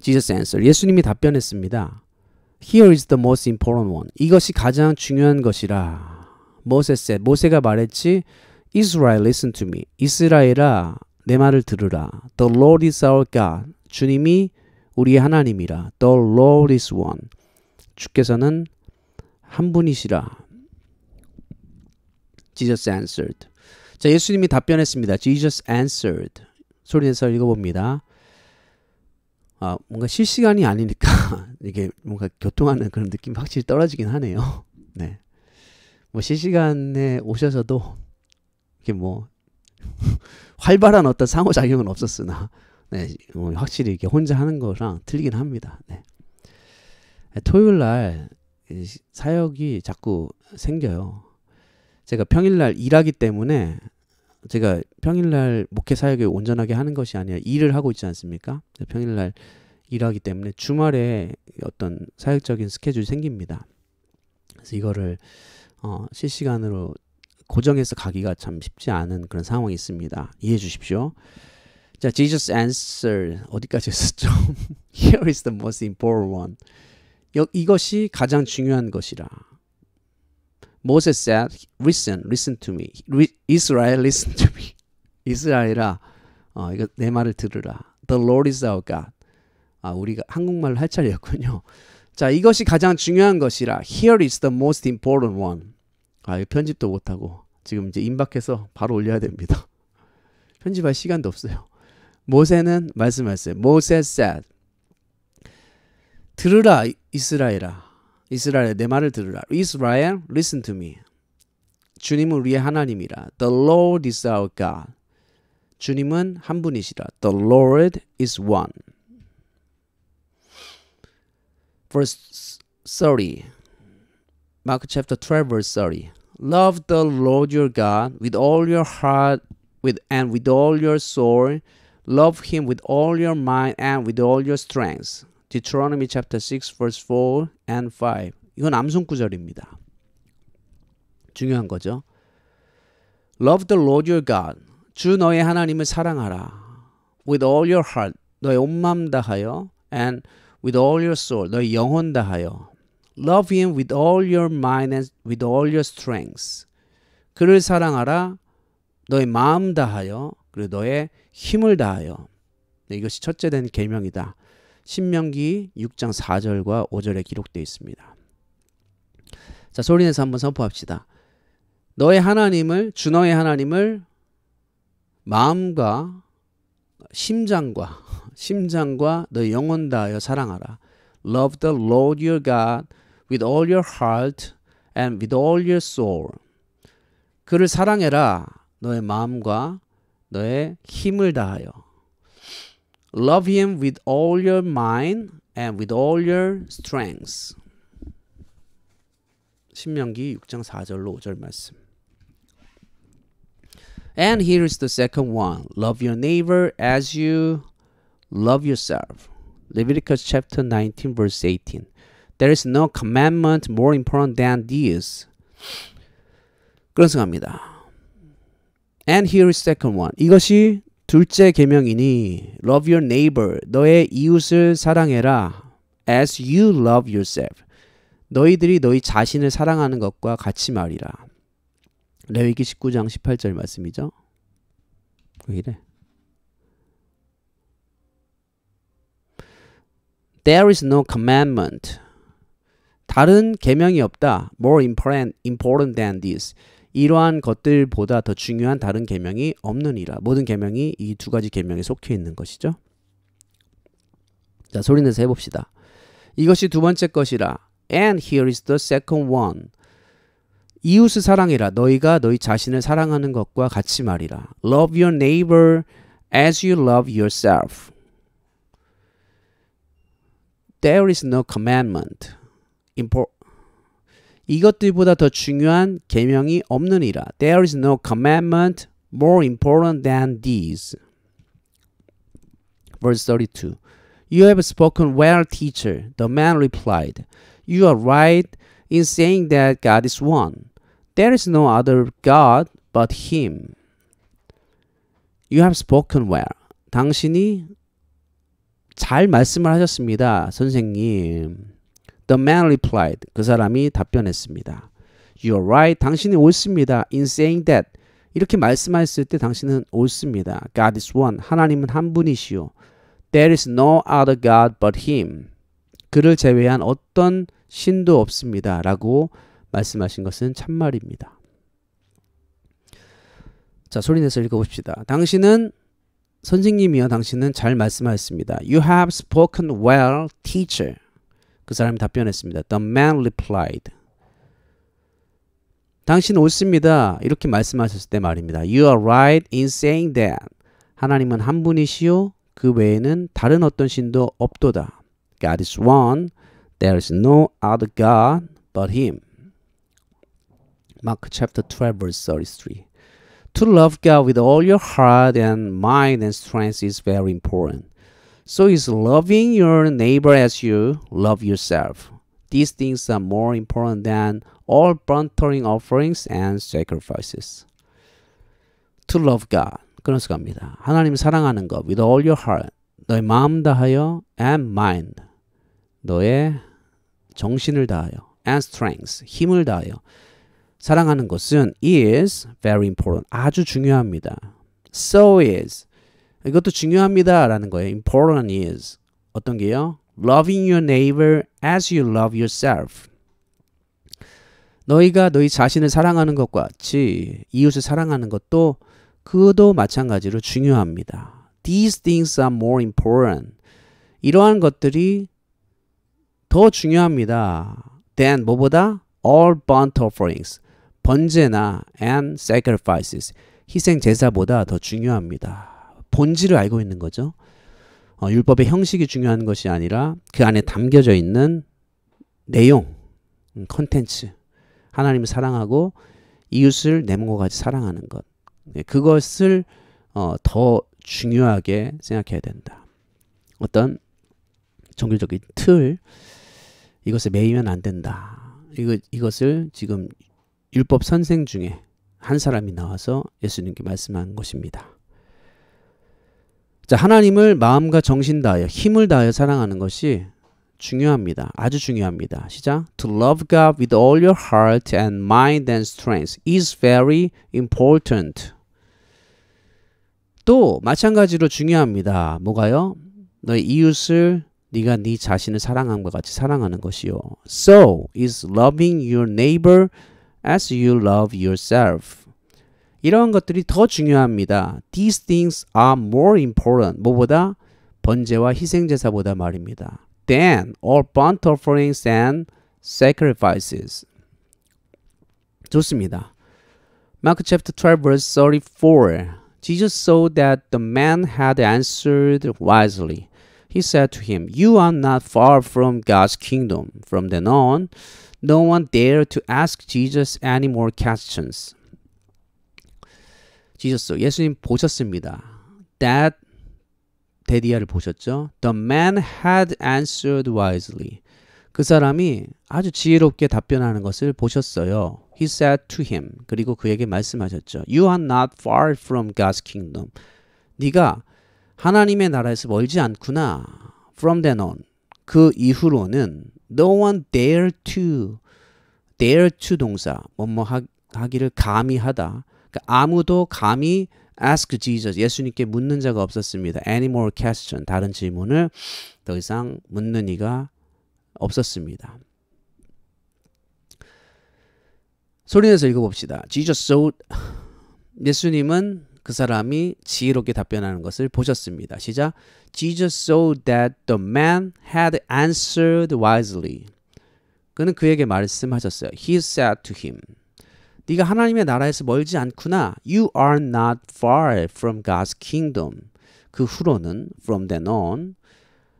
Jesus answered. 예수님이 답변했습니다. Here is the most important one. 이것이 가장 중요한 것이라. 모세 said. 모세가 말했지. Israel, listen to me. 이스라엘아, 내 말을 들으라. The Lord is our God. 주님이 우리의 하나님이라. The Lord is one. 주께서는 한 분이시라. Jesus answered. 자, 예수님이 답변했습니다. Jesus answered. 소리내서 읽어봅니다. 아, 뭔가 실시간이 아니니까 (laughs) 이게 뭔가 교통하는 그런 느낌 확실히 떨어지긴 하네요. (laughs) 네. 뭐 실시간에 오셔서도 이게뭐 (laughs) 활발한 어떤 상호작용은 없었으나 네, 뭐 확실히 이게 혼자 하는 거랑 틀리긴 합니다. 네. 토요일 날 사역이 자꾸 생겨요. 제가 평일날 일하기 때문에 제가 평일날 목회 사역을 온전하게 하는 것이 아니라 일을 하고 있지 않습니까? 평일날 일하기 때문에 주말에 어떤 사역적인 스케줄이 생깁니다. 그래서 이거를 어, 실시간으로 고정해서 가기가 참 쉽지 않은 그런 상황이 있습니다. 이해해 주십시오. 자, Jesus answered 어디까지 했었죠? (laughs) Here is the most important one. 이것이 가장 중요한 것이라. Moses said, "Listen, listen to me. Israel, listen to me. (laughs) 이스라엘아, 어, 이거 내 말을 들으라. The Lord is our God. 아, 우리가 한국말로 할 차례였군요. (laughs) 자, 이것이 가장 중요한 것이라. Here is the most important one. 아, 이 편집도 못하고 지금 이제 임박해서 바로 올려야 됩니다. (laughs) 편집할 시간도 없어요. 모세는 말씀하세요. m o said, 들으라 이스라엘아 이스라엘 내 말을 들으라 이스라엘 listen to me 주님은 우리의 하나님이라 The Lord is our God 주님은 한 분이시라 The Lord is one Verse 30 Mark chapter 12 verse 30 Love the Lord your God with all your heart with and with all your soul love him with all your mind and with all your strength Deuteronomy chapter 6 verse 4 and 5. 이건 암송 구절입니다. 중요한 거죠. Love the Lord your God. 주 너의 하나님을 사랑하라. With all your heart. 너의 온 마음 다하여 and with all your soul. 너의 영혼 다하여. Love him with all your mind and with all your strength. 그를 사랑하라. 너의 마음 다하여 그리고 너의 힘을 다하여. 이것이 첫째 된 계명이다. 신명기 6장 4절과 5절에 기록되어 있습니다. 자, 소리내서 한번 선포합시다. 너의 하나님을 주 너의 하나님을 마음과 심장과 심장과 너의 영혼 다하여 사랑하라. Love the Lord your God with all your heart and with all your soul. 그를 사랑해라. 너의 마음과 너의 힘을 다하여 Love Him with all your mind and with all your strength. 신명기 6장 4절로 5절 말씀. And here is the second one. Love your neighbor as you love yourself. Leviticus chapter 19 verse 18. There is no commandment more important than this. 그런 생각합니다. And here is second one. 이것이 둘째 계명이니 love your neighbor 너의 이웃을 사랑해라 as you love yourself 너희들이 너희 자신을 사랑하는 것과 같이 말이라 레위기 19장 18절 말씀이죠 왜 이래 There is no commandment 다른 계명이 없다 more important, important than this 이러한 것들보다 더 중요한 다른 계명이 없느니라. 모든 계명이 이 두 가지 계명에 속해 있는 것이죠. 자, 소리 내서 해 봅시다. 이것이 두 번째 것이라. And here is the second one. 이웃을 사랑해라. 너희가 너희 자신을 사랑하는 것과 같이 말이라. Love your neighbor as you love yourself. There is no commandment 이것들보다 더 중요한 계명이 없느니라. There is no commandment more important than these. Verse 32. You have spoken well, teacher. The man replied. You are right in saying that God is one. There is no other God but him. You have spoken well. 당신이 잘 말씀을 하셨습니다, 선생님. The man replied. 그 사람이 답변했습니다. You're right. 당신이 옳습니다. In saying that. 이렇게 말씀하였을 때 당신은 옳습니다. God is one. 하나님은 한 분이시오. There is no other God but him. 그를 제외한 어떤 신도 없습니다. 라고 말씀하신 것은 참말입니다. 자, 소리내서 읽어봅시다. 당신은 선생님이여 당신은 잘 말씀하였습니다. You have spoken well, teacher. 그 사람이 답변했습니다. The man replied. 당신 옳습니다. 이렇게 말씀하셨을 때 말입니다. You are right in saying that. 하나님은 한 분이시요. 그 외에는 다른 어떤 신도 없도다. God is one. There is no other God but him. Mark chapter 12 verse 33. To love God with all your heart and mind and strength is very important. So is loving your neighbor as you love yourself. These things are more important than all burnt-offering offerings and sacrifices. To love God. 그래서 갑니다. 하나님 사랑하는 것 with all your heart. 너의 마음 다하여 and mind. 너의 정신을 다하여 and strength. 힘을 다하여. 사랑하는 것은 is very important. 아주 중요합니다. So is 이것도 중요합니다라는 거예요. Important is 어떤 게요? Loving your neighbor as you love yourself. 너희가 너희 자신을 사랑하는 것과 같이 이웃을 사랑하는 것도 그도 마찬가지로 중요합니다. These things are more important. 이러한 것들이 더 중요합니다. than 뭐보다 all burnt offerings. 번제나 and sacrifices. 희생 제사보다 더 중요합니다. 본질을 알고 있는 거죠. 어, 율법의 형식이 중요한 것이 아니라 그 안에 담겨져 있는 내용, 음, 컨텐츠, 하나님을 사랑하고 이웃을 내 몸과 같이 사랑하는 것. 네, 그것을 어, 더 중요하게 생각해야 된다. 어떤 종교적인 틀, 이것에 매이면 안 된다. 이거, 이것을 지금 율법 선생 중에 한 사람이 나와서 예수님께 말씀한 것입니다. 자, 하나님을 마음과 정신 다하여 힘을 다하여 사랑하는 것이 중요합니다. 아주 중요합니다. 시작. To love God with all your heart and mind and strength is very important. 또 마찬가지로 중요합니다. 뭐가요? 너의 이웃을 네가 네 자신을 사랑함과 같이 사랑하는 것이요. So is loving your neighbor as you love yourself. 이러한 것들이 더 중요합니다. These things are more important. 뭐보다 번제와 희생제사보다 말입니다. Than all burnt offerings and sacrifices. 좋습니다. Mark chapter 12 verse 34. Jesus saw that the man had answered wisely. He said to him, You are not far from God's kingdom. From then on, no one dared to ask Jesus any more questions. 지셨어. 예수님 보셨습니다. That 데디아를 보셨죠? The man had answered wisely. 그 사람이 아주 지혜롭게 답변하는 것을 보셨어요. He said to him. 그리고 그에게 말씀하셨죠. You are not far from God's kingdom. 네가 하나님의 나라에서 멀지 않구나. From then on. 그 이후로는 no one dare to dare to 동사 뭐뭐 하기를 감히 하다 그 아무도 감히 ask Jesus 예수님께 묻는 자가 없었습니다. Any more question 다른 질문을 더 이상 묻는 이가 없었습니다. 소리내서 읽어봅시다. Jesus saw 예수님은 그 사람이 지혜롭게 답변하는 것을 보셨습니다. 시작. Jesus saw that the man had answered wisely. 그는 그에게 말씀하셨어요. He said to him. 네가 하나님의 나라에서 멀지 않구나. You are not far from God's kingdom. 그 후로는 from then on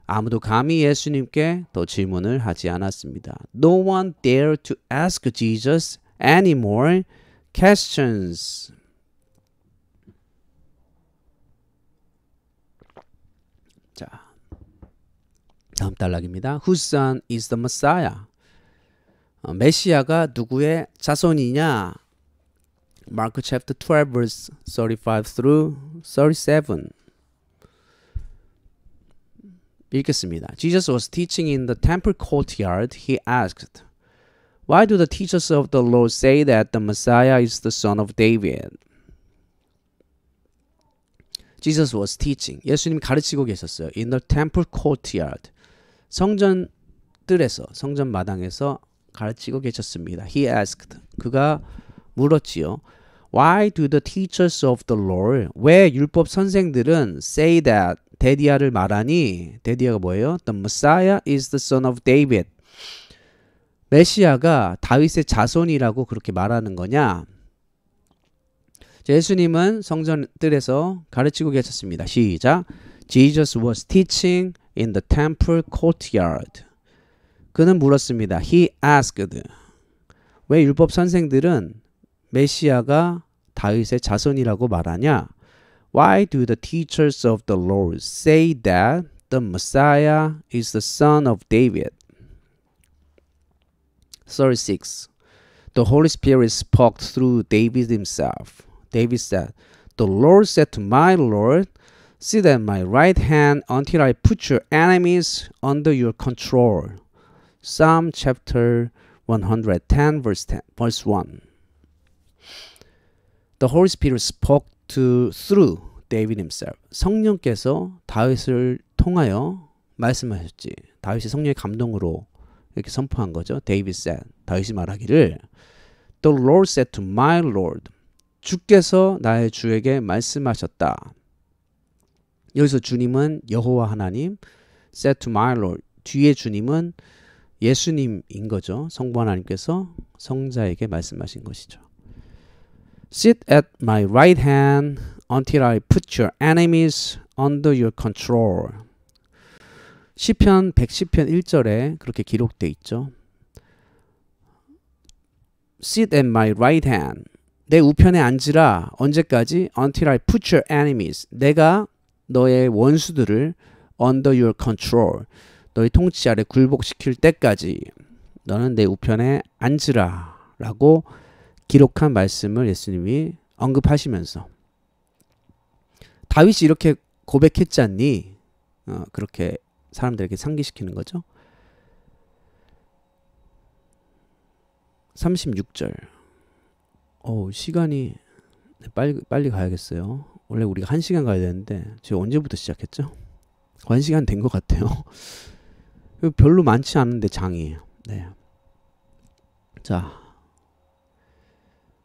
아무도 감히 예수님께 더 질문을 하지 않았습니다. No one dare to ask Jesus any more questions. 자, 다음 단락입니다. Whose son is the Messiah? 메시아가 누구의 자손이냐? Mark chapter 12 verse 35 through 37 읽겠습니다. Jesus was teaching in the temple courtyard. He asked, Why do the teachers of the law say that the Messiah is the son of David? Jesus was teaching. 예수님 가르치고 계셨어요. In the temple courtyard. 성전들에서 성전 마당에서 가르치고 계셨습니다. He asked. 그가 물었지요. Why do the teachers of the law? 왜 율법 선생들은 say that 데디아를 말하니? 데디아가 뭐예요? The Messiah is the son of David. 메시아가 다윗의 자손이라고 그렇게 말하는 거냐? 예수님은 성전들에서 가르치고 계셨습니다. 시작. Jesus was teaching in the temple courtyard. 그는 물었습니다. He asked. 왜 율법 선생들은 메시아가 다윗의 자손이라고 말하냐? Why do the teachers of the Lord say that the Messiah is the son of David? 36. The Holy Spirit spoke through David himself. David said, The Lord said to my Lord, Sit at my right hand until I put your enemies under your control. Psalm chapter 110 verse 10 verse 1 The Holy Spirit spoke to through David himself 성령께서 다윗을 통하여 말씀하셨지 다윗이 성령의 감동으로 이렇게 선포한 거죠 데이빗 said 다윗이 말하기를 The Lord said to my Lord 주께서 나의 주에게 말씀하셨다 여기서 주님은 여호와 하나님 said to my Lord 뒤에 주님은 예수님인 거죠. 성부 하나님께서 성자에게 말씀하신 것이죠. Sit at my right hand until I put your enemies under your control. 시편 110편 1절에 그렇게 기록돼 있죠. Sit at my right hand. 내 우편에 앉으라. 언제까지? Until I put your enemies. 내가 너의 원수들을 under your control. 너희 통치 아래 굴복시킬 때까지 너는 내 우편에 앉으라 라고 기록한 말씀을 예수님이 언급하시면서 다윗이 이렇게 고백했잖니 어, 그렇게 사람들에게 상기시키는 거죠. 36절. 어 시간이 네, 빨리 빨리 가야겠어요. 원래 우리가 1시간 가야 되는데 지금 언제부터 시작했죠? 1시간 된 것 같아요. 별로 많지 않은데 장이에요. 네. 자,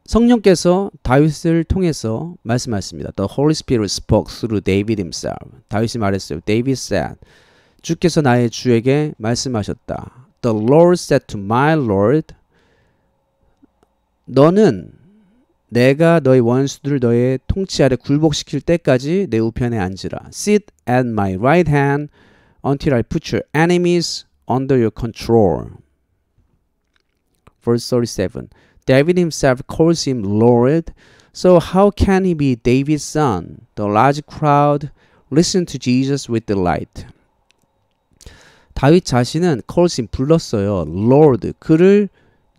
성령께서 다윗을 통해서 말씀하셨습니다. The Holy Spirit spoke through David himself. 다윗이 말했어요. David said, 주께서 나의 주에게 말씀하셨다. The Lord said to my Lord, 너는 내가 너의 원수들을 너의 통치 아래 굴복시킬 때까지 내 우편에 앉으라. Sit at my right hand until I put your enemies under your control. Verse 37 David himself calls him Lord, so how can he be David's son? The large crowd listened to Jesus with delight. 다윗 자신은 calls him 불렀어요. Lord. 그를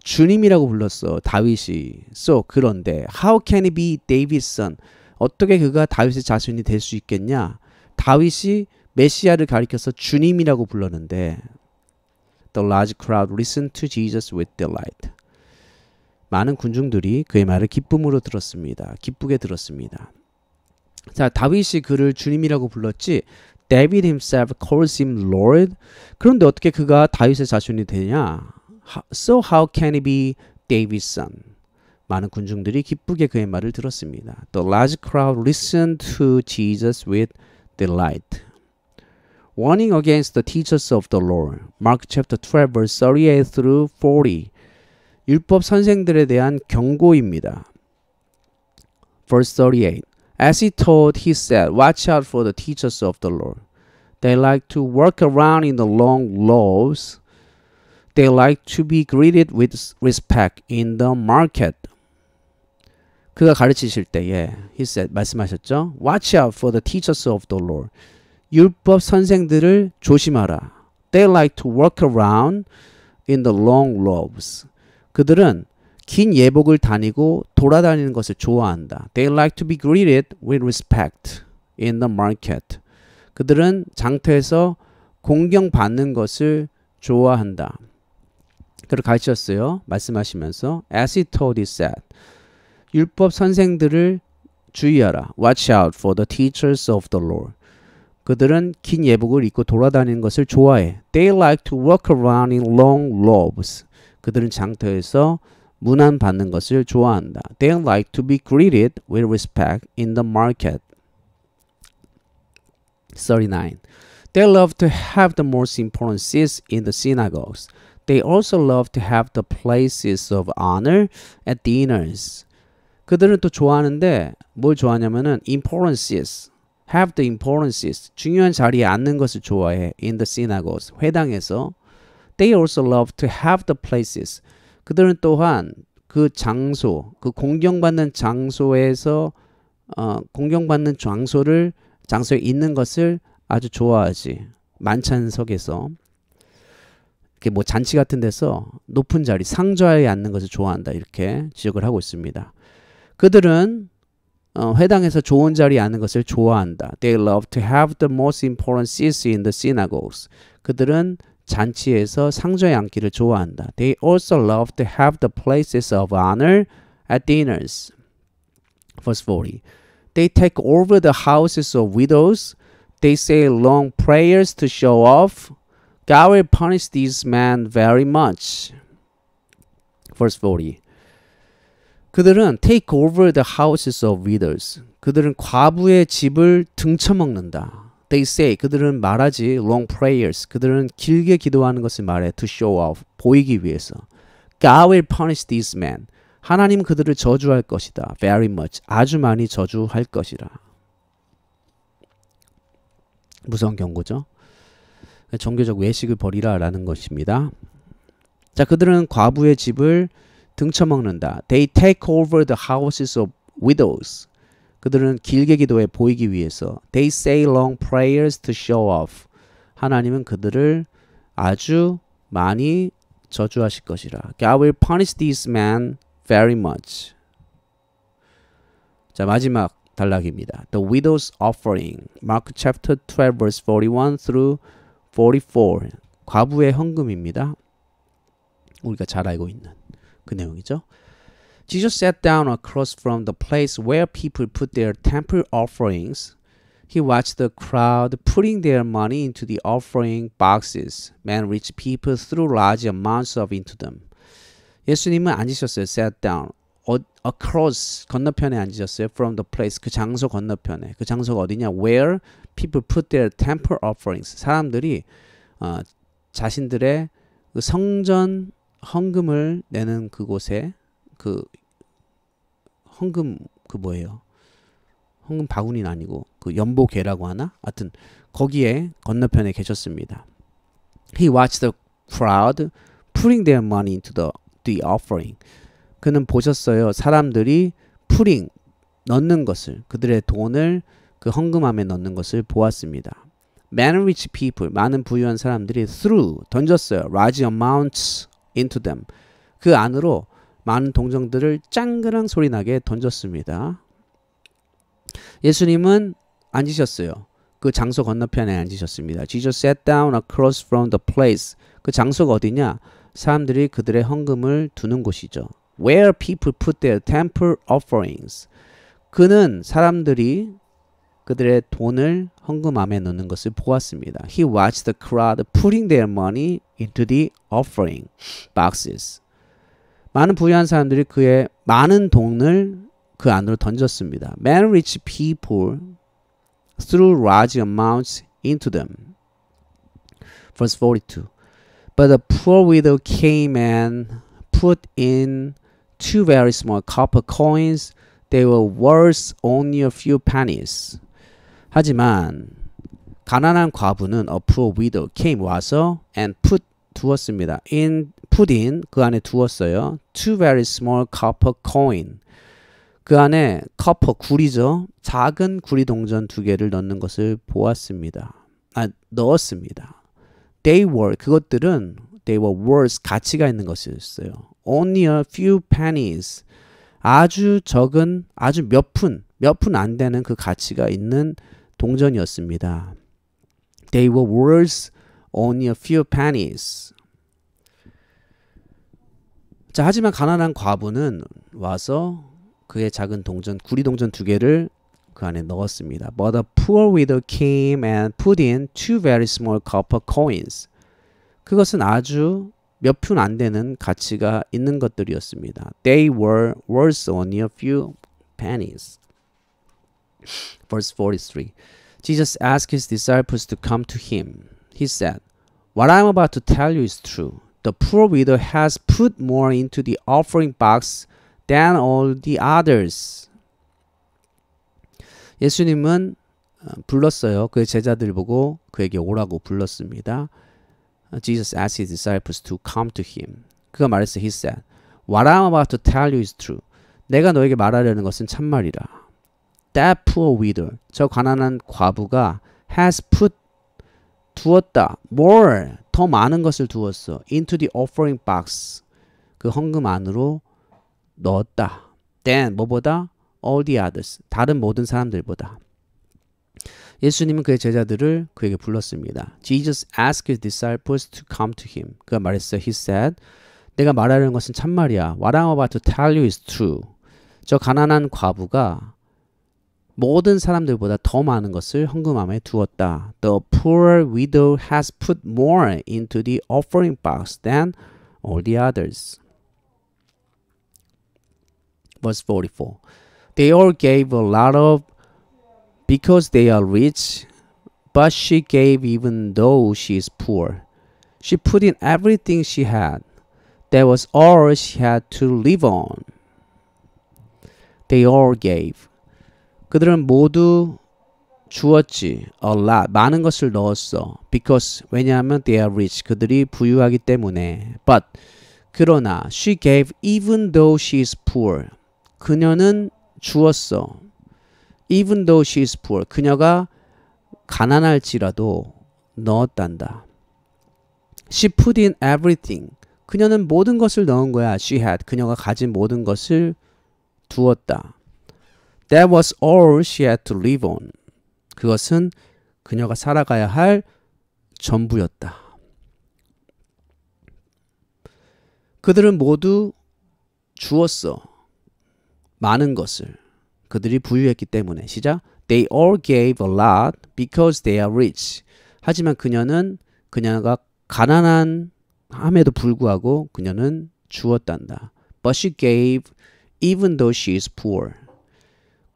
주님이라고 불렀어. 다윗이. So 그런데 how can he be David's son? 어떻게 그가 다윗의 자손이 될 수 있겠냐? 다윗이 메시아를 가리켜서 주님이라고 불렀는데 The large crowd listened to Jesus with delight. 많은 군중들이 그의 말을 기쁨으로 들었습니다. 기쁘게 들었습니다. 자, 다윗이 그를 주님이라고 불렀지 David himself calls him Lord. 그런데 어떻게 그가 다윗의 자손이 되냐? So how can he be David's son? 많은 군중들이 기쁘게 그의 말을 들었습니다. The large crowd listened to Jesus with delight. warning against the teachers of the law. Mark chapter 12 verse 38 through 40. 율법 선생들에 대한 경고입니다. Verse 38. As he taught, he said, Watch out for the teachers of the law. They like to walk around in the long laws. They like to be greeted with respect in the market. 그가 가르치실 때에 he said 말씀하셨죠. Watch out for the teachers of the law. 율법 선생들을 조심하라. They like to walk around in the long robes. 그들은 긴 예복을 다니고 돌아다니는 것을 좋아한다. They like to be greeted with respect in the market. 그들은 장터에서 공경받는 것을 좋아한다. 그를 가르쳤어요. 말씀하시면서 as he told he said 율법 선생들을 주의하라. Watch out for the teachers of the law. 그들은 긴 예복을 입고 돌아다니는 것을 좋아해. They like to walk around in long robes. 그들은 장터에서 문안 받는 것을 좋아한다. They like to be greeted with respect in the market. 39. They love to have the most important seats in the synagogues. They also love to have the places of honor at dinners. 그들은 또 좋아하는데 뭘 좋아하냐면은 important seats. have the importances 중요한 자리에 앉는 것을 좋아해 in the synagogues 회당에서 they also love to have the places 그들은 또한 그 장소 그 공경받는 장소에서 어, 공경받는 장소를 장소에 있는 것을 아주 좋아하지 만찬석에서 이렇게 뭐 잔치 같은 데서 높은 자리 상좌에 앉는 것을 좋아한다 이렇게 지적을 하고 있습니다. 그들은 어, 회당에서 좋은 자리 앉는 것을 좋아한다. They love to have the most important seats in the synagogues. 그들은 잔치에서 상좌에 앉기를 좋아한다. They also love to have the places of honor at dinners. Verse 40. They take over the houses of widows. They say long prayers to show off. God will punish these men very much. Verse 40. 그들은 take over the houses of widows. 그들은 과부의 집을 등쳐먹는다. They say 그들은 말하지 long prayers. 그들은 길게 기도하는 것을 말해 to show off 보이기 위해서. God will punish these men. 하나님 그들을 저주할 것이다. Very much 아주 많이 저주할 것이라. 무서운 경고죠. 종교적 외식을 버리라라는 것입니다. 자, 그들은 과부의 집을 등쳐먹는다. They take over the houses of widows. 그들은 길게 기도해 보이기 위해서 They say long prayers to show off. 하나님은 그들을 아주 많이 저주하실 것이라. I will punish these men very much. 자 마지막 단락입니다. The widow's offering. Mark chapter 12 verse 41 through 44. 과부의 헌금입니다. 우리가 잘 알고 있는. 그 내용이죠. Jesus sat down across from the place where people put their temple offerings. He watched the crowd putting their money into the offering boxes. Man rich people threw large amounts of into them. 예수님은 앉으셨어요. sat down. across 건너편에 앉으셨어요. from the place 그 장소 건너편에. 그 장소가 어디냐? where people put their temple offerings. 사람들이 어, 자신들의 그 성전 헌금을 내는 그곳에 그 헌금 그 뭐예요? 헌금 바구니는 아니고 그 연보계라고 하나? 하여튼 거기에 건너편에 계셨습니다. He watched the crowd putting their money into the, the offering. 그는 보셨어요. 사람들이 putting 넣는 것을 그들의 돈을 그 헌금함에 넣는 것을 보았습니다. Many rich people 많은 부유한 사람들이 threw 던졌어요. large amounts into them. 그 안으로 많은 동정들을 짱그랑 소리나게 던졌습니다. 예수님은 앉으셨어요. 그 장소 건너편에 앉으셨습니다. Jesus sat down across from the place. 그 장소가 어디냐? 사람들이 그들의 헌금을 두는 곳이죠. Where people put their temple offerings. 그는 사람들이 그들의 돈을 헌금함에 넣는 것을 보았습니다. He watched the crowd putting their money into the offering boxes. 많은 부유한 사람들이 그의 많은 돈을 그 안으로 던졌습니다. Many rich people threw large amounts into them. Verse 42. But a poor widow came and put in two very small copper coins. They were worth only a few pennies. 하지만 가난한 과부는 a poor widow came 와서 and put 두었습니다. in put in 그 안에 두었어요. two very small copper coin 그 안에 copper 구리죠. 작은 구리 동전 두 개를 넣는 것을 보았습니다. 아 넣었습니다. they were 그것들은 they were worth 가치가 있는 것이었어요. only a few pennies 아주 적은 아주 몇 푼 몇 푼 안 되는 그 가치가 있는 동전이었습니다. They were worth only a few pennies. 자, 하지만 가난한 과부는 와서 그의 작은 동전, 구리 동전 두 개를 그 안에 넣었습니다. But a poor widow came and put in two very small copper coins. 그것은 아주 몇 푼 안 되는 가치가 있는 것들이었습니다. They were worth only a few pennies. Verse 43 Jesus asked his disciples to come to him. He said, What I am about to tell you is true. The poor widow has put more into the offering box than all the others. 예수님은 불렀어요. 그의 제자들 보고 그에게 오라고 불렀습니다. Jesus asked his disciples to come to him. 그가 말했어요. He said, What I'm about to tell you is true. 내가 너에게 말하려는 것은 참말이라. That poor widow, 저 가난한 과부가 has put 두었다 more 더 많은 것을 두었어 into the offering box 그 헌금 안으로 넣었다. than 뭐보다 all the others 다른 모든 사람들보다 예수님은 그의 제자들을 그에게 불렀습니다. Jesus asked his disciples to come to him. 그가 말했어. He said, 내가 말하는 것은 참말이야. What I'm about to tell you is true. 저 가난한 과부가 모든 사람들보다 더 많은 것을 헌금함에 두었다. The poor widow has put more into the offering box than all the others. Verse 44. They all gave a lot of because they are rich, but she gave even though she is poor. She put in everything she had. That was all she had to live on. They all gave. 그들은 모두 주었지. a lot. 많은 것을 넣었어. because 왜냐하면 they are rich. 그들이 부유하기 때문에. but 그러나 she gave even though she is poor. 그녀는 주었어. even though she is poor. 그녀가 가난할지라도 넣었단다. She put in everything. 그녀는 모든 것을 넣은 거야. She had. 그녀가 가진 모든 것을 두었다. That was all she had to live on. 그것은 그녀가 살아가야 할 전부였다. 그들은 모두 주었어. 많은 것을. 그들이 부유했기 때문에. 시작. They all gave a lot because they are rich. 하지만 그녀는 그녀가 가난한 함에도 불구하고 그녀는 주었단다. But she gave even though she is poor.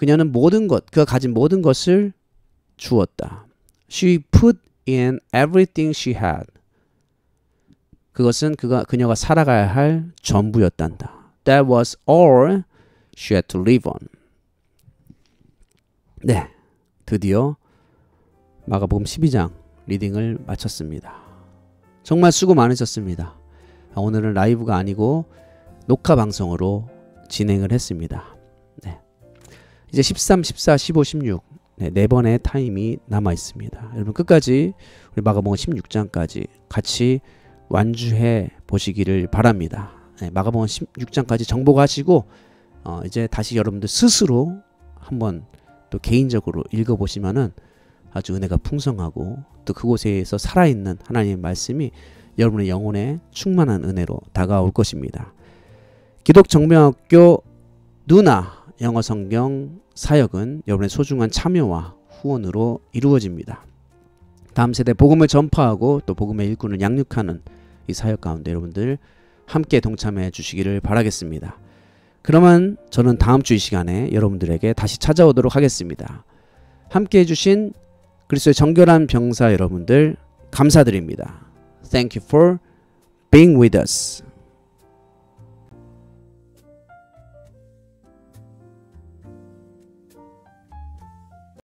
그녀는 모든 것, 그가 가진 모든 것을 주었다. She put in everything she had. 그것은 그가 그녀가 살아가야 할 전부였단다. That was all she had to live on. 네, 드디어 마가복음 12장 리딩을 마쳤습니다. 정말 수고 많으셨습니다. 아, 오늘은 라이브가 아니고 녹화 방송으로 진행을 했습니다. 네. 이제 13, 14, 15, 16. 네, 네 번의 타임이 남아 있습니다. 여러분 끝까지 우리 마가복음 16장까지 같이 완주해 보시기를 바랍니다. 네, 마가복음 16장까지 정복하시고 어, 이제 다시 여러분들 스스로 한번 또 개인적으로 읽어보시면은 아주 은혜가 풍성하고 또 그곳에서 살아있는 하나님의 말씀이 여러분의 영혼에 충만한 은혜로 다가올 것입니다. 기독정명학교 누나 영어성경 사역은 여러분의 소중한 참여와 후원으로 이루어집니다. 다음 세대 복음을 전파하고 또 복음의 일꾼을 양육하는 이 사역 가운데 여러분들 함께 동참해 주시기를 바라겠습니다. 그러면 저는 다음 주 이 시간에 여러분들에게 다시 찾아오도록 하겠습니다. 함께 해주신 그리스도의 정결한 병사 여러분들 감사드립니다. Thank you for being with us.